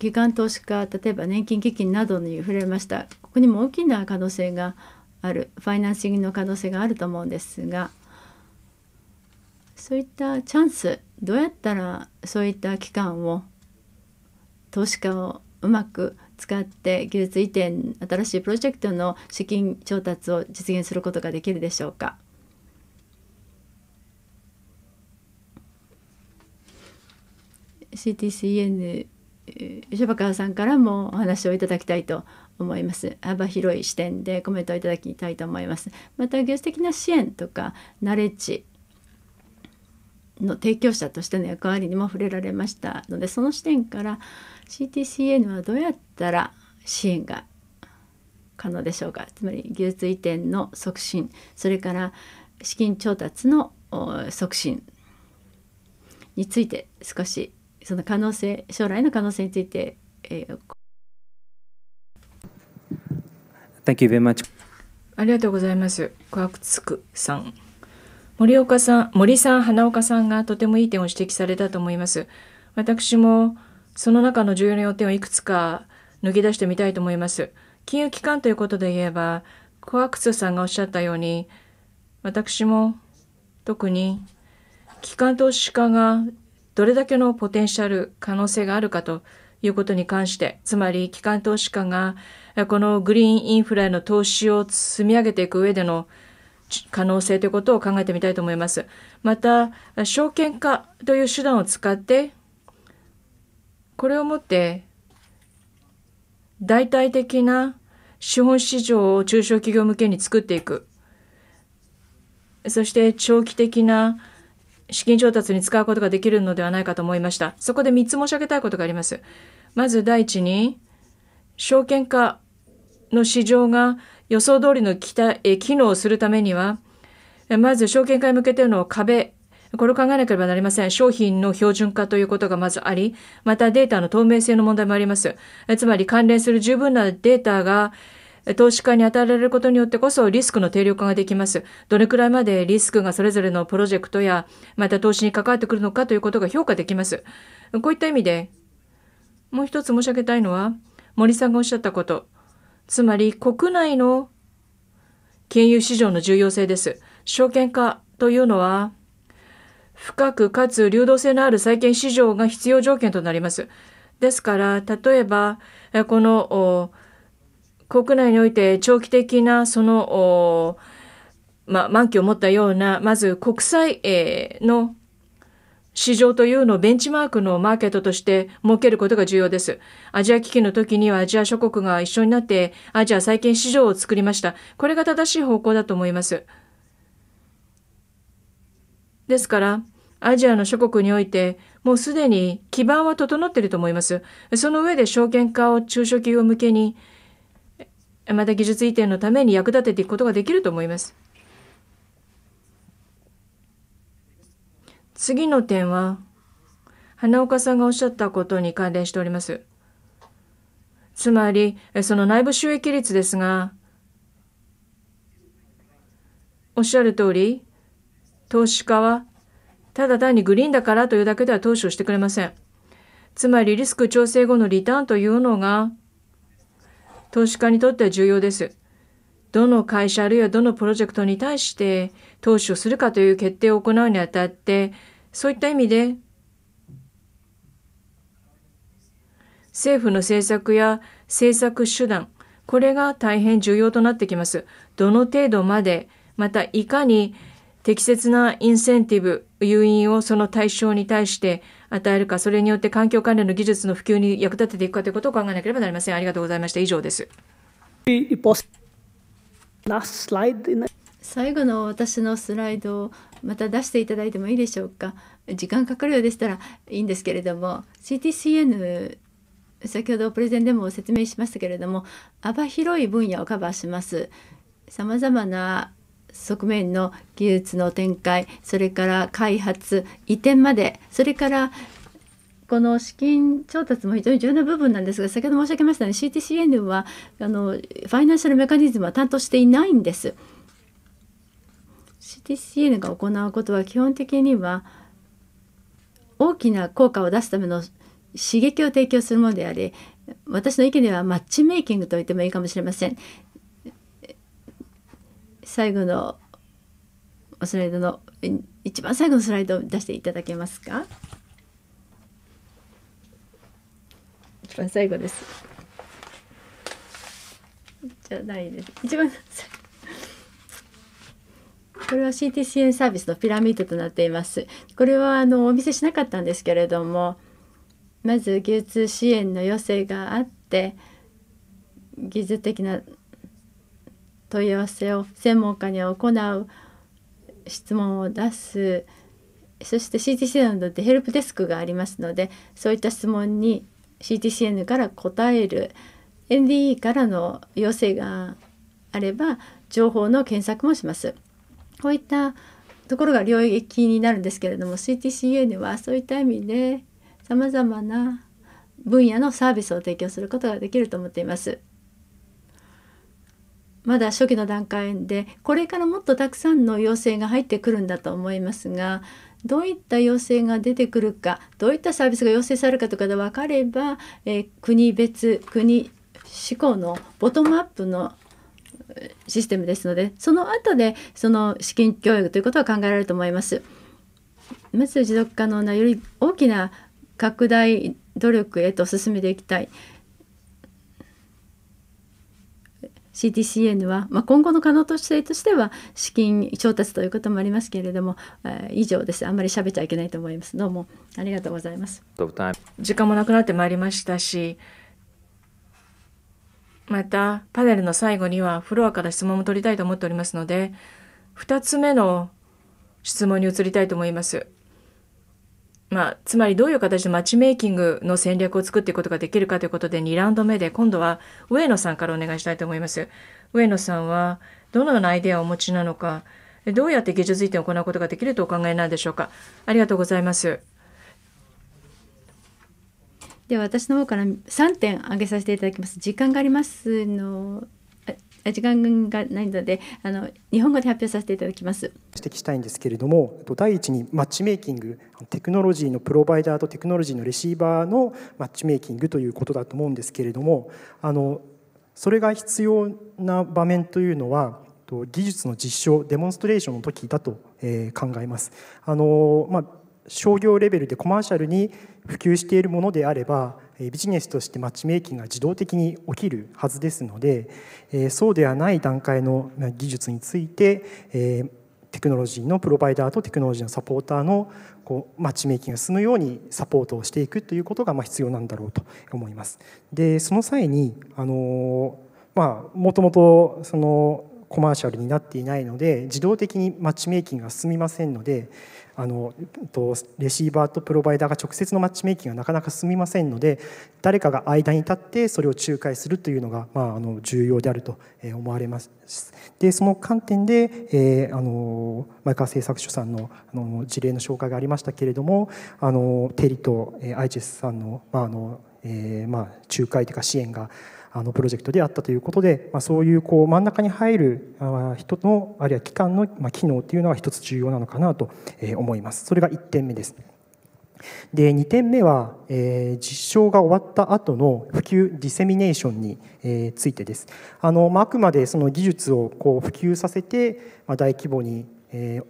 C: 機関投資家例えば年金基金などに触れましたここにも大きな可能性があるファイナンシングの可能性があると思うんですがそういったチャンスどうやったらそういった機関を投資家をうまく使って技術移転新しいプロジェクトの資金調達を実現することができるでしょうか。CTCN 吉川さんからもお話をいただきたいと思います幅広い視点でコメントをいただきたいと思いますまた技術的な支援とかナレッジの提供者としての役割にも触れられましたのでその視点から CTCN はどうやったら支援が可能でしょうかつまり技術移転の促進それから資金調達の促進について少しその可能性将来の可能性について、えー、
B: Thank you very much.
C: ありがとうご
E: ざいます。小クツクさん。森岡さん、森さん、花岡さんがとてもいい点を指摘されたと思います。私もその中の重要な要点をいくつか抜き出してみたいと思います。金融機関ということで言えば、コアクスさんがおっしゃったように、私も特に機関投資家がどれだけのポテンシャル、可能性があるかということに関して、つまり機関投資家がこのグリーンインフラへの投資を積み上げていく上での可能性ということを考えてみたいと思います。また、証券化という手段を使って、これをもって、代替的な資本市場を中小企業向けに作っていく。そして長期的な資金調達に使うことができるのではないかと思いました。そこで3つ申し上げたいことがあります。まず第一に、証券化の市場が予想通りの機体機能をするためには、まず証券会向けての壁、これを考えなければなりません。商品の標準化ということがまずあり、またデータの透明性の問題もあります。つまり関連する十分なデータが投資家に与えられることによってこそリスクの定量化ができます。どれくらいまでリスクがそれぞれのプロジェクトや、また投資に関わってくるのかということが評価できます。こういった意味で、もう一つ申し上げたいのは、森さんがおっしゃったこと。つまり国内の金融市場の重要性です。証券化というのは、深くかつ流動性のある債券市場が必要条件となります。ですから、例えば、この国内において長期的なその、まあ、満期を持ったような、まず国債の市場というのをベンチマークのマーケットとして設けることが重要です。アジア危機の時にはアジア諸国が一緒になってアジア債券市場を作りました。これが正しい方向だと思います。ですから、アジアの諸国においてもうすでに基盤は整っていると思います。その上で証券化を中小企業向けにまた技術移転のために役立てていくことができると思います。次の点は、花岡さんがおっしゃったことに関連しております。つまり、その内部収益率ですが、おっしゃる通り、投資家は、ただ単にグリーンだからというだけでは投資をしてくれません。つまりリスク調整後のリターンというのが、投資家にとっては重要です。どの会社あるいはどのプロジェクトに対して投資をするかという決定を行うにあたって、そういった意味で政府の政策や政策手段これが大変重要となってきます。どの程度までまたいかに適切なインセンティブ誘引をその対象に対して与えるかそれによって環境関連の技術の普及に役立てていくかということを考えな
C: ければなりませんありがとうございました以上です最後の私のスライドまた出していただいてもいいでしょうか時間かかるようでしたらいいんですけれども CTCN 先ほどプレゼンでも説明しましたけれども幅広い分野をカバーしますさまざまな側面の技術の展開それから開発移転までそれからこの資金調達も非常に重要な部分なんですが先ほど申し上げましたように CTCN はあのファイナンシャルメカニズムは担当していないんです。h t c n が行うことは基本的には大きな効果を出すための刺激を提供するものであり私の意見ではマッチメイキングと言ってもいいかもしれません最後のスライドの一番最後のスライドを出していただけますか一番最後ですじゃないです一番最後これは CT c n サービスのピラミッドとなっています。これはあのお見せしなかったんですけれども、まず流通支援の要請があって、技術的な問い合わせを専門家に行う質問を出すそして CTCN のてヘルプデスクがありますのでそういった質問に CTCN から答える NDE からの要請があれば情報の検索もします。こういったところが領域になるんですけれども CTCA ではそういった意味でさまざまな分野のサービスを提供することができると思っています。まだ初期の段階でこれからもっとたくさんの要請が入ってくるんだと思いますがどういった要請が出てくるかどういったサービスが要請されるかとかで分かれば、えー、国別国志向のボトムアップのシステムですのでその後でその資金教育ということは考えられると思います。まず持続可能なより大きな拡大努力へと進めていきたい。CTCN は、まあ、今後の可能性としては資金調達ということもありますけれども、えー、以上ですあんまりし喋っちゃいけないと思いますどうもありがとうございます時間もなくなってまいりましたし
E: また、パネルの最後にはフロアから質問も取りたいと思っておりますので、2つ目の質問に移りたいと思います。まあ、つまりどういう形でマッチメイキングの戦略を作っていくことができるかということで2ラウンド目で今度は上野さんからお願いしたいと思います。上野さんはどのようなアイデアをお持ちなのか、どうやって技術移転を行うことができるとお考えなんでしょうか。ありがとうございま
C: す。では私の方から3点挙げさせていただきます。時間がありますの時間がないのであの日本語で発表させていただきます
F: 指摘したいんですけれども第一にマッチメイキングテクノロジーのプロバイダーとテクノロジーのレシーバーのマッチメイキングということだと思うんですけれどもあのそれが必要な場面というのは技術の実証デモンストレーションの時だと考えます。あのまあ商業レベルでコマーシャルに普及しているものであればビジネスとしてマッチメイキングが自動的に起きるはずですのでそうではない段階の技術についてテクノロジーのプロバイダーとテクノロジーのサポーターのこうマッチメイキングが進むようにサポートをしていくということがま必要なんだろうと思います。でその際にあのまあもともとそのコマーシャルになっていないので自動的にマッチメイキングが進みませんのであのレシーバーとプロバイダーが直接のマッチメイキングがなかなか進みませんので誰かが間に立ってそれを仲介するというのが、まあ、あの重要であると思われます。でその観点で、えー、あの前川製作所さんのあの事例の紹介がありましたけれどもあのテリとアイチェスさんの,、まああのえーまあ、仲介というか支援があのプロジェクトであったということで、まあ、そういうこう真ん中に入る人のあるいは機関の機能というのが一つ重要なのかなと思います。それが1点目です。で2点目は、えー、実証が終わった後の普及ディセミネーションに、えー、ついてですあの、まあ、あくまでその技術をこう普及させて、まあ、大規模に、えー、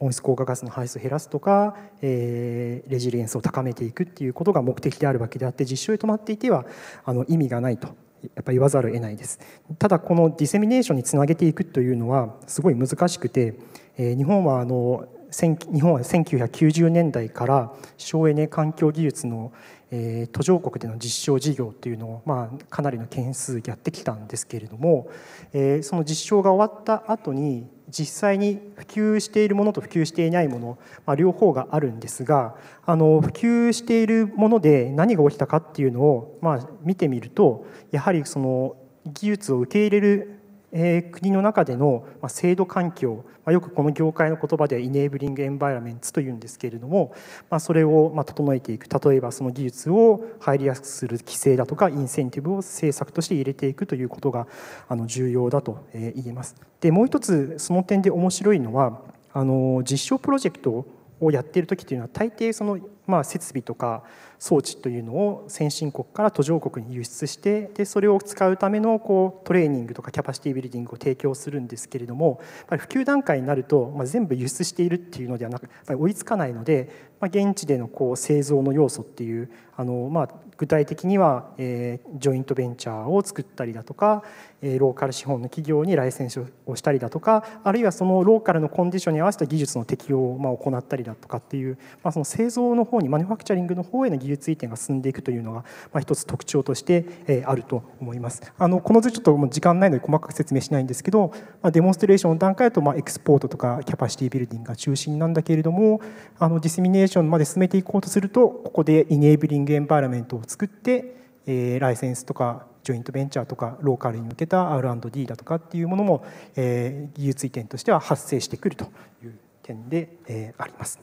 F: 温室効果ガスの排出を減らすとか、えー、レジリエンスを高めていくっていうことが目的であるわけであって実証に止まっていてはあの意味がないとやっぱ言わざるを得ないですただこのディセミネーションにつなげていくというのはすごい難しくて、え日本はあの日本は1990年代から省エネ環境技術の、え途上国での実証事業というのを、まあ、かなりの件数やってきたんですけれども、えその実証が終わった後に実際に普及しているものと普及していないもの、まあ、両方があるんですがあの普及しているもので何が起きたかっていうのを、まあ、見てみるとやはりその技術を受け入れるえ国の中での、ま制度環境、まよくこの業界の言葉でイネーブリング・エンバイラメントというんですけれども、まそれを、ま整えていく例えばその技術を入りやすくする規制だとかインセンティブを政策として入れていくということがあの重要だと言えます。でもう一つその点で面白いのはあの実証プロジェクトをやっている時というのは大抵その、まあ、設備とか装置というのを先進国から途上国に輸出してでそれを使うためのこうトレーニングとかキャパシティビルディングを提供するんですけれどもやっぱり普及段階になると、まあ、全部輸出しているっていうのではなく追いつかないので、まあ、現地でのこう製造の要素っていうあの、まあ、具体的には、えー、ジョイントベンチャーを作ったりだとか、えー、ローカル資本の企業にライセンスをしたりだとかあるいはそのローカルのコンディションに合わせた技術の適用をまあ行ったりだとかっていう、まあ、その製造の方にマニュファクチャリングの方への技流通移転が進んでいくというのが、まあ、一つ特徴として、えあると思います。あのこの図ちょっともう時間ないので細かく説明しないんですけど、まあ、デモンストレーションの段階だと、まエクスポートとかキャパシティビルディングが中心なんだけれどもあのディスミネーションまで進めていこうとするとここでイネーブリングエンバイラメントを作って、えライセンスとかジョイントベンチャーとかローカルに向けた R&D だとかっていうものも、え技術移転としては発生してくるという点で、えあります。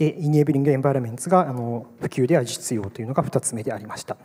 F: でイネーブリング・エンバイロメンツがあの普及では実用というのが2つ目でありました。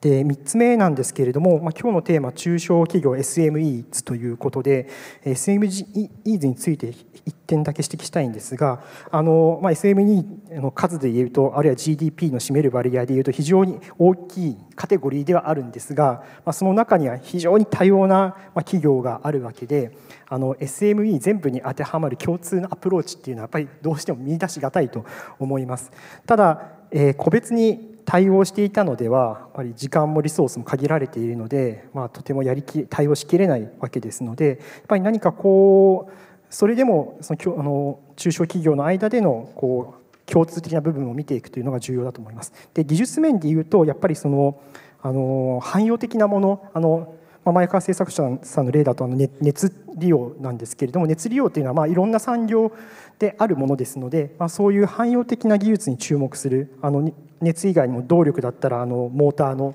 F: で3つ目なんですけれども、まあ、今日のテーマ中小企業 SMEs ということで SMEs について1点だけ指摘したいんですがあの、まあ、SME の数で言うとあるいは GDP の占める割合で言うと非常に大きいカテゴリーではあるんですが、まあ、その中には非常に多様な企業があるわけであの SME 全部に当てはまる共通のアプローチっていうのはやっぱりどうしても見出しがたいと思います。ただ、え個別に対応していたのではやっぱり時間もリソースも限られているので、まあ、とてもやりき対応しきれないわけですのでやっぱり何かこうそれでもそのあの中小企業の間でのこう共通的な部分を見ていくというのが重要だと思います。で技術面でいうとやっぱりそのあの汎用的なものあのま前川製作者さんの例だとあの熱利用なんですけれども熱利用というのはまあいろんな産業であるものですので、まあ、そういう汎用的な技術に注目するあの熱以外にも動力だったらあのモーターの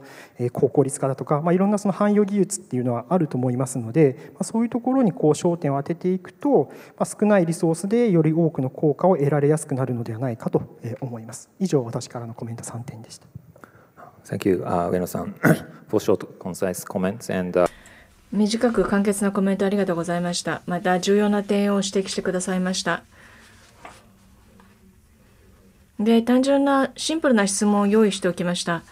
F: 高効率化だとか、まあ、いろんなその汎用技術っていうのはあると思いますので、まあ、そういうところにこう焦点を当てていくと、まあ、少ないリソースでより多くの効果を得られやすくなるのではないかと思います。以上私からのコメント3点でした。
B: Thank you,、uh, 上野さん for short concise comments and、uh...
E: 短く簡潔なコメントありがとうございました。また重要な点を指摘してくださいました。で単純なシンプルな質問を用意しておきました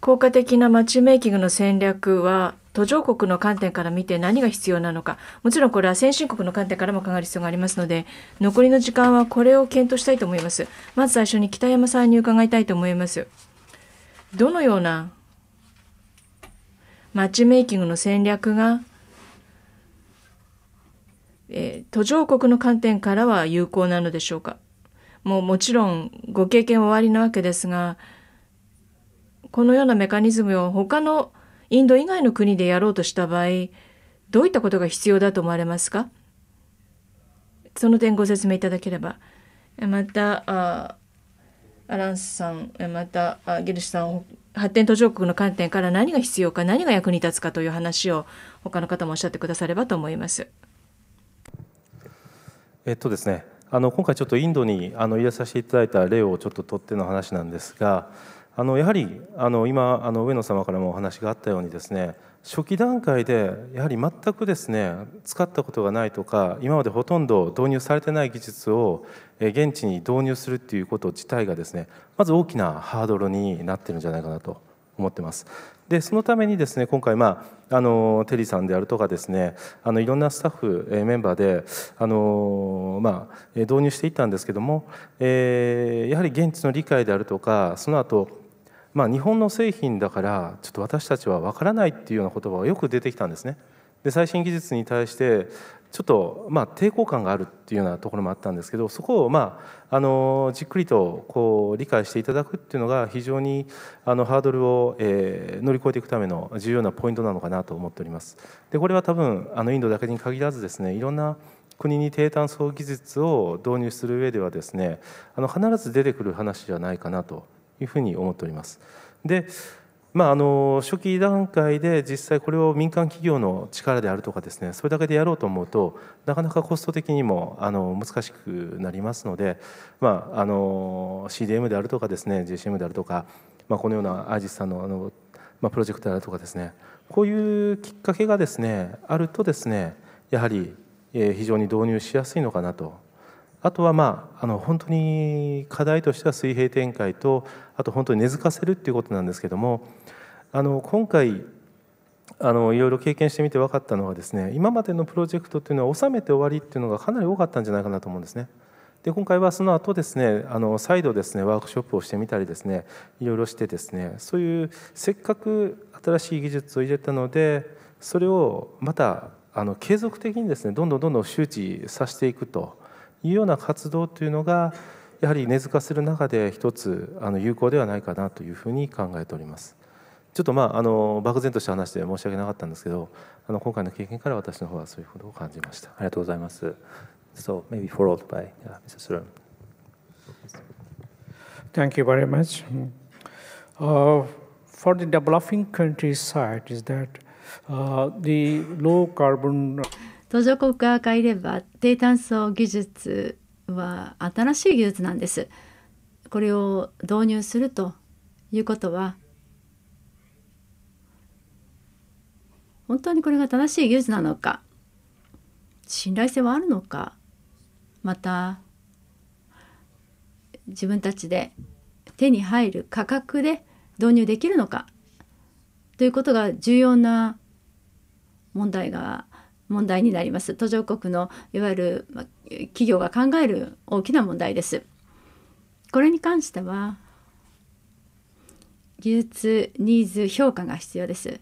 E: 効果的なマッチメイキングの戦略は途上国の観点から見て何が必要なのかもちろんこれは先進国の観点からも考える必要がありますので残りの時間はこれを検討したいと思いますまず最初に北山さんに伺いたいと思いますどのようなマッチメイキングの戦略が、えー、途上国の観点からは有効なのでしょうかもうもちろんご経験おありなわけですがこのようなメカニズムを他のインド以外の国でやろうとした場合どういったことが必要だと思われますかその点ご説明いただければまたアランスさんまたギルシさん発展途上国の観点から何が必要か何が役に立つかという話を他の方もおっしゃってくださればと思います。
D: えっとですねあの今回ちょっとインドにあの入れさせていただいた例をちょっと取っての話なんですがあのやはりあの今あの上野様からもお話があったようにですね初期段階でやはり全くですね使ったことがないとか今までほとんど導入されてない技術を現地に導入するっていうこと自体がですねまず大きなハードルになってるんじゃないかなと思ってます。でそのためにですね今回、まあ、あのテリーさんであるとかですねあのいろんなスタッフ、えメンバーであの、まあ、導入していったんですけども、えー、やはり現地の理解であるとかその後まあ、日本の製品だからちょっと私たちは分からないっていうような言葉がよく出てきたんですね。で最新技術に対してちょっとまあ抵抗感があるっていうようなところもあったんですけどそこをまああのじっくりとこう理解していただくっていうのが非常にあのハードルを、えー、乗り越えていくための重要なポイントなのかなと思っております。でこれは多分あのインドだけに限らずですねいろんな国に低炭素技術を導入する上ではですねあの必ず出てくる話じゃないかなというふうに思っております。でまあ、あの初期段階で実際これを民間企業の力であるとかですねそれだけでやろうと思うとなかなかコスト的にもあの難しくなりますので、まあ、あの CDM であるとかですね JCM であるとか、まあ、このようなアージスさんのあの、まあ、プロジェクトであるとかですねこういうきっかけがですねあるとですねやはり非常に導入しやすいのかなとあとは、まあ、あの本当に課題としては水平展開とあと本当に根付かせるっていうことなんですけどもあの今回あのいろいろ経験してみて分かったのはですね今までのプロジェクトっていうのは収めて終わりっていうのがかなり多かったんじゃないかなと思うんですね。で今回はその後ですねあの再度ですねワークショップをしてみたりですねいろいろしてですねそういうせっかく新しい技術を入れたのでそれをまたあの継続的にですねどんどんどんどん周知させていくというような活動というのがやはり根付かせる中で一つあの有効ではないかなというふうに考えております。ちょっとまああの漠然とした話で申し訳なかったんですけど、あの今回の経験から私の方はそういうことを感じました。ありがとうございます。So maybe followed by、uh, Mr. Surum.
F: Thank you very much. Uh, for the developing c o u n t r y s i d e is that uh, the low carbon
C: 途上国がかれば低炭素技術は新しい技術なんです。これを導入するということは本当にこれが正しい技術なのか信頼性はあるのかまた自分たちで手に入る価格で導入できるのかということが重要な問題が問題になります途上国のいわゆる企業が考える大きな問題です。これに関しては技術ニーズ評価が必要です。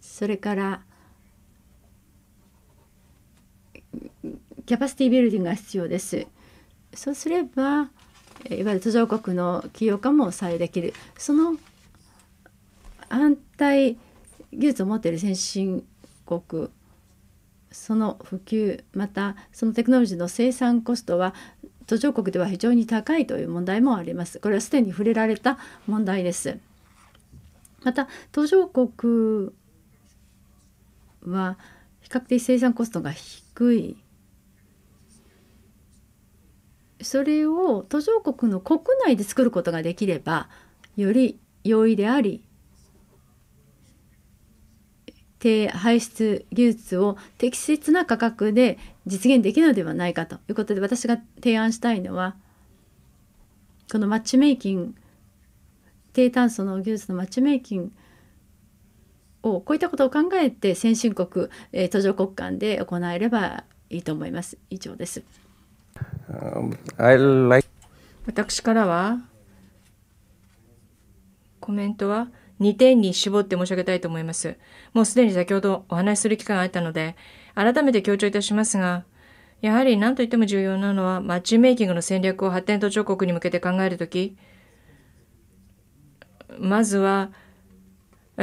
C: それからキャパシティビルディングが必要です。そうすればいわゆる途上国の起業家も採用できるその反対技術を持っている先進国その普及またそのテクノロジーの生産コストは途上国では非常に高いという問題もあります。これはすでに触れられた問題です。また途上国は比較的生産コストが低いそれを途上国の国内で作ることができればより容易であり低排出技術を適切な価格で実現できるのではないかということで私が提案したいのはこのマッチメイキング低炭素の技術のマッチメイキングをこういったことを考えて先進国、えー、途上国間で行えればいいと思います。以上です。
D: Um, like、
C: 私から
E: はコメントは2点に絞って申し上げたいと思います。もうすでに先ほどお話しする機会があったので、改めて強調いたしますが、やはり何と言っても重要なのは、マッチメイキングの戦略を発展途上国に向けて考えるとき、まずは、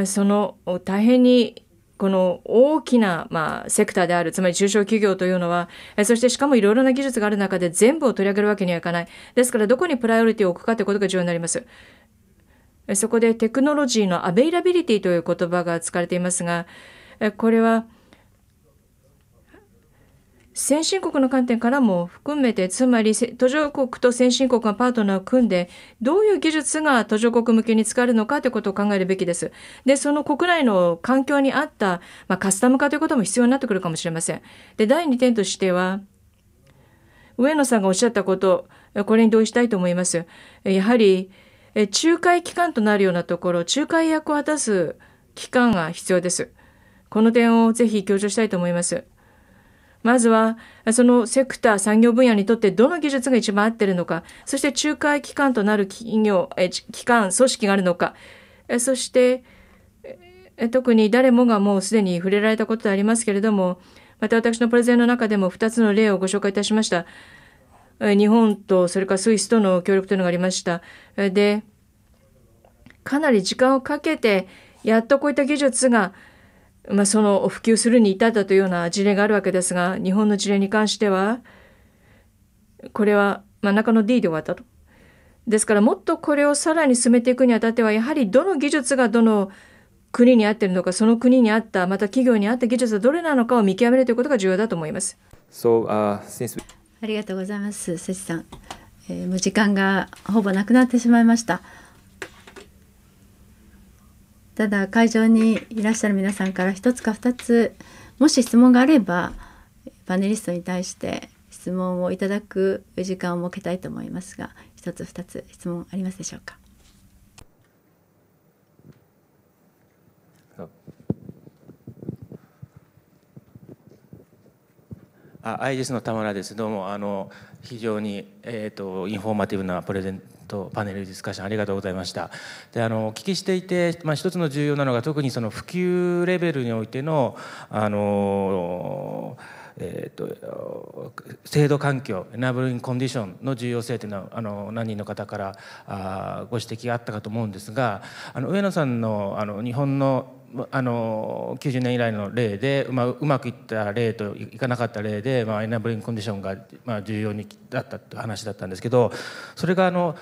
E: その大変にこの大きな、まあ、セクターである、つまり中小企業というのは、そしてしかもいろいろな技術がある中で全部を取り上げるわけにはいかない。ですから、どこにプライオリティを置くかということが重要になります。そこでテクノロジーのアベイラビリティという言葉が使われていますが、これは先進国の観点からも含めて、つまり途上国と先進国がパートナーを組んで、どういう技術が途上国向けに使えるのかということを考えるべきです。で、その国内の環境に合った、まあ、カスタム化ということも必要になってくるかもしれません。で、第2点としては、上野さんがおっしゃったこと、これに同意したいと思います。やはり、え仲介機関となるようなところ、仲介役を果たす機関が必要です。この点をぜひ強調したいと思います。まずは、そのセクター、産業分野にとってどの技術が一番合ってるのか、そして仲介機関となる企業、え機関、組織があるのか、えそして、特に誰もがもうすでに触れられたことでありますけれども、また私のプレゼンの中でも2つの例をご紹介いたしました。日本とそれからスイスとの協力というのがありました。で、かなり時間をかけて、やっとこういった技術が、まあ、その普及するに至ったというような事例があるわけですが、日本の事例に関しては、これは真ん中の D で終わったと。ですからもっとこれをさらに進めていくにあたっては、やはりどの技術がどの国に合ってるのか、その国に合った、また企業に合った技術はどれなのかを見極めるということが重要だと思います。
B: So, uh,
C: ありがとうございます、せちさん。えー、もう時間がほぼなくなってしまいました。ただ会場にいらっしゃる皆さんから1つか2つもし質問があればパネリストに対して質問をいただく時間を設けたいと思いますが1つ2つ質問ありますでしょうか
G: あアイリスの田村ですどうもあの非常に、えーと、インフォーマティブなプレゼントパネルディスカッションありがとうございましたであのお聞きしていて、まあ、一つの重要なのが特にその普及レベルにおいてのあのえーと、と制度環境エナブリングコンディションの重要性というのはあの何人の方からあご指摘があったかと思うんですがあの上野さんのあの日本のあの90年以来の例で、まあ、うまくいった例といかなかった例で、まあ、エナブリングコンディションが、まあ、重要にだったいう話だったんですけどそれがあの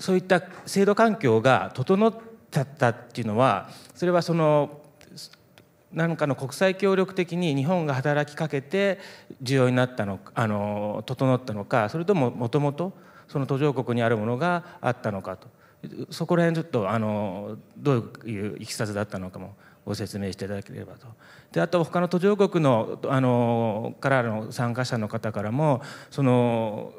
G: そういった制度環境が整っちゃったっていうのはそれはその何かの国際協力的に日本が働きかけて重要になったのあの整ったのかそれとももともとその途上国にあるものがあったのかと。そこら辺ちょっとあのどういういきさつだったのかもご説明していただければと。であと他の途上国のあのからの参加者の方からもその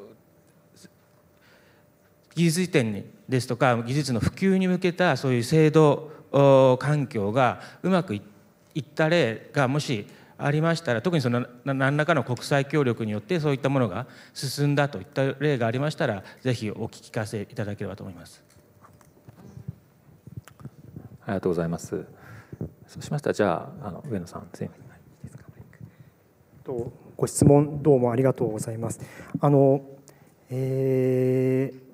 G: 技術移転にですとか技術の普及に向けたそういう制度環境がうまくいった例がもしありましたら特にその何らかの国際協力によってそういったものが進んだといった例がありましたらぜひお聞かせいただければと思います。
B: ありがとうございます。そうしましたら、じゃああの上野さん次
F: ご質問どうもありがとうございます。あの、えー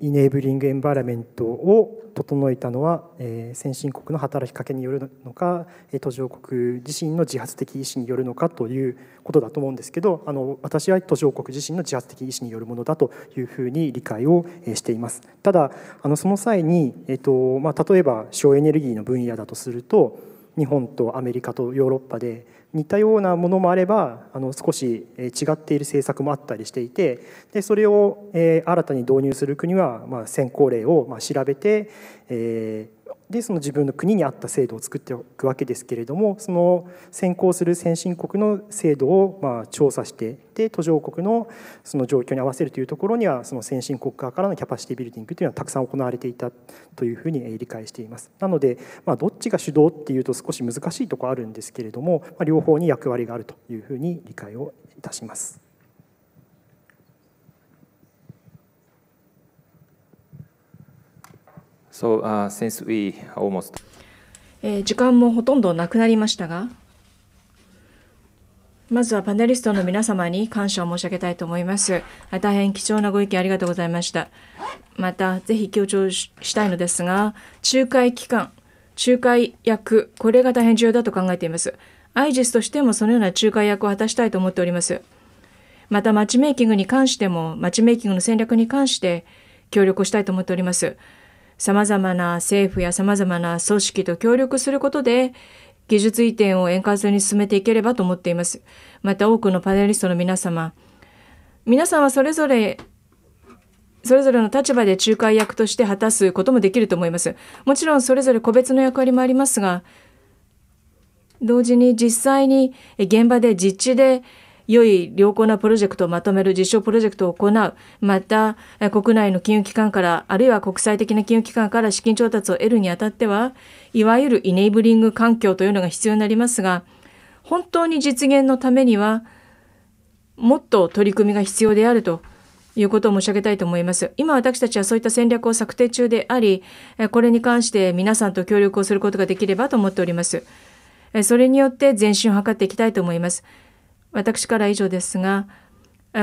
F: イネーブリングエンバラメントを整えたのは、え先進国の働きかけによるのか途上国自身の自発的意思によるのかということだと思うんですけどあの私は途上国自身の自発的意思によるものだというふうに理解をしています。ただあのその際に、えっとまあ、例えば省エネルギーの分野だとすると日本とアメリカとヨーロッパで似たようなものもあればあの少し違っている政策もあったりしていてでそれを、え新たに導入する国は、まあ、先行例を、まあ、調べて、えでその自分の国に合った制度を作っておくわけですけれどもその先行する先進国の制度をま調査してで途上国のその状況に合わせるというところにはその先進国側からのキャパシティビルディングというのはたくさん行われていたというふうに理解しています。なので、まどっちが主導っていうと少し難しいとこあるんですけれども、両方に役割があるというふうに理解をいたします。
B: So, uh, since we almost...
E: えー、時間もほとんどなくなりましたが、まずはパネリストの皆様に感謝を申し上げたいと思います。大変貴重なご意見ありがとうございました。また、ぜひ強調したいのですが、仲介機関、仲介役、これが大変重要だと考えています。アイジスとしてもそのような仲介役を果たしたいと思っております。また、マッチメイキングに関しても、マッチメイキングの戦略に関して協力をしたいと思っております。様々な政府や様々な組織と協力することで、技術移転を円滑に進めていければと思っています。また多くのパネリストの皆様、皆さんはそれぞれそれぞれの立場で仲介役として果たすこともできると思います。もちろんそれぞれ個別の役割もありますが、同時に実際に現場で実地で良い良好なプロジェクトをまとめる実証プロジェクトを行う。また、国内の金融機関から、あるいは国際的な金融機関から資金調達を得るにあたっては、いわゆるイネイブリング環境というのが必要になりますが、本当に実現のためには、もっと取り組みが必要であるということを申し上げたいと思います。今私たちはそういった戦略を策定中であり、これに関して皆さんと協力をすることができればと思っております。それによって前進を図っていきたいと思います。私から以上ですが、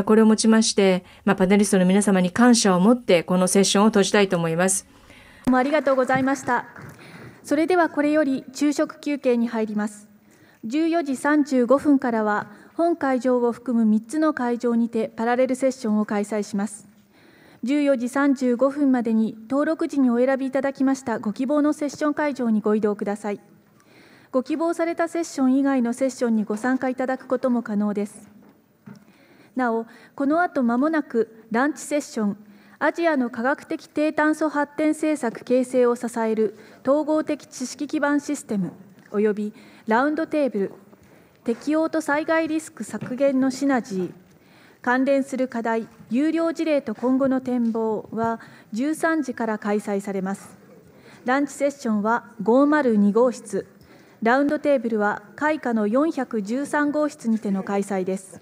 E: これをもちまして、まあ、パネリストの皆様に感謝を持ってこのセッションを閉じたいと思います。
A: どうもありがとうございました。それではこれより昼食休憩に入ります。14時35分からは本会場を含む3つの会場にてパラレルセッションを開催します。14時35分までに登録時にお選びいただきましたご希望のセッション会場にご移動ください。ご希望されたセッション以外のセッションにご参加いただくことも可能です。なお、このあともなくランチセッション、アジアの科学的低炭素発展政策形成を支える統合的知識基盤システムおよびラウンドテーブル、適応と災害リスク削減のシナジー、関連する課題、有料事例と今後の展望は13時から開催されます。ランチセッションは502号室ラウンドテーブルは開花の413号室にての開催です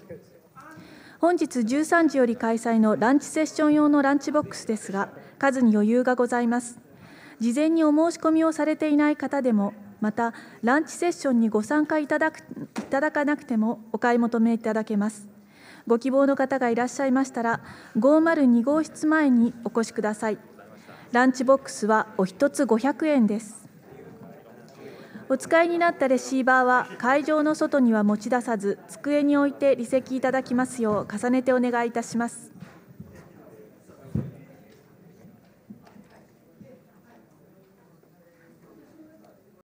A: 本日13時より開催のランチセッション用のランチボックスですが数に余裕がございます事前にお申し込みをされていない方でもまたランチセッションにご参加いただくいただかなくてもお買い求めいただけますご希望の方がいらっしゃいましたら502号室前にお越しくださいランチボックスはお一つ500円ですお使いになったレシーバーは会場の外には持ち出さず机に置いて離席いただきますよう重ねてお願いいたします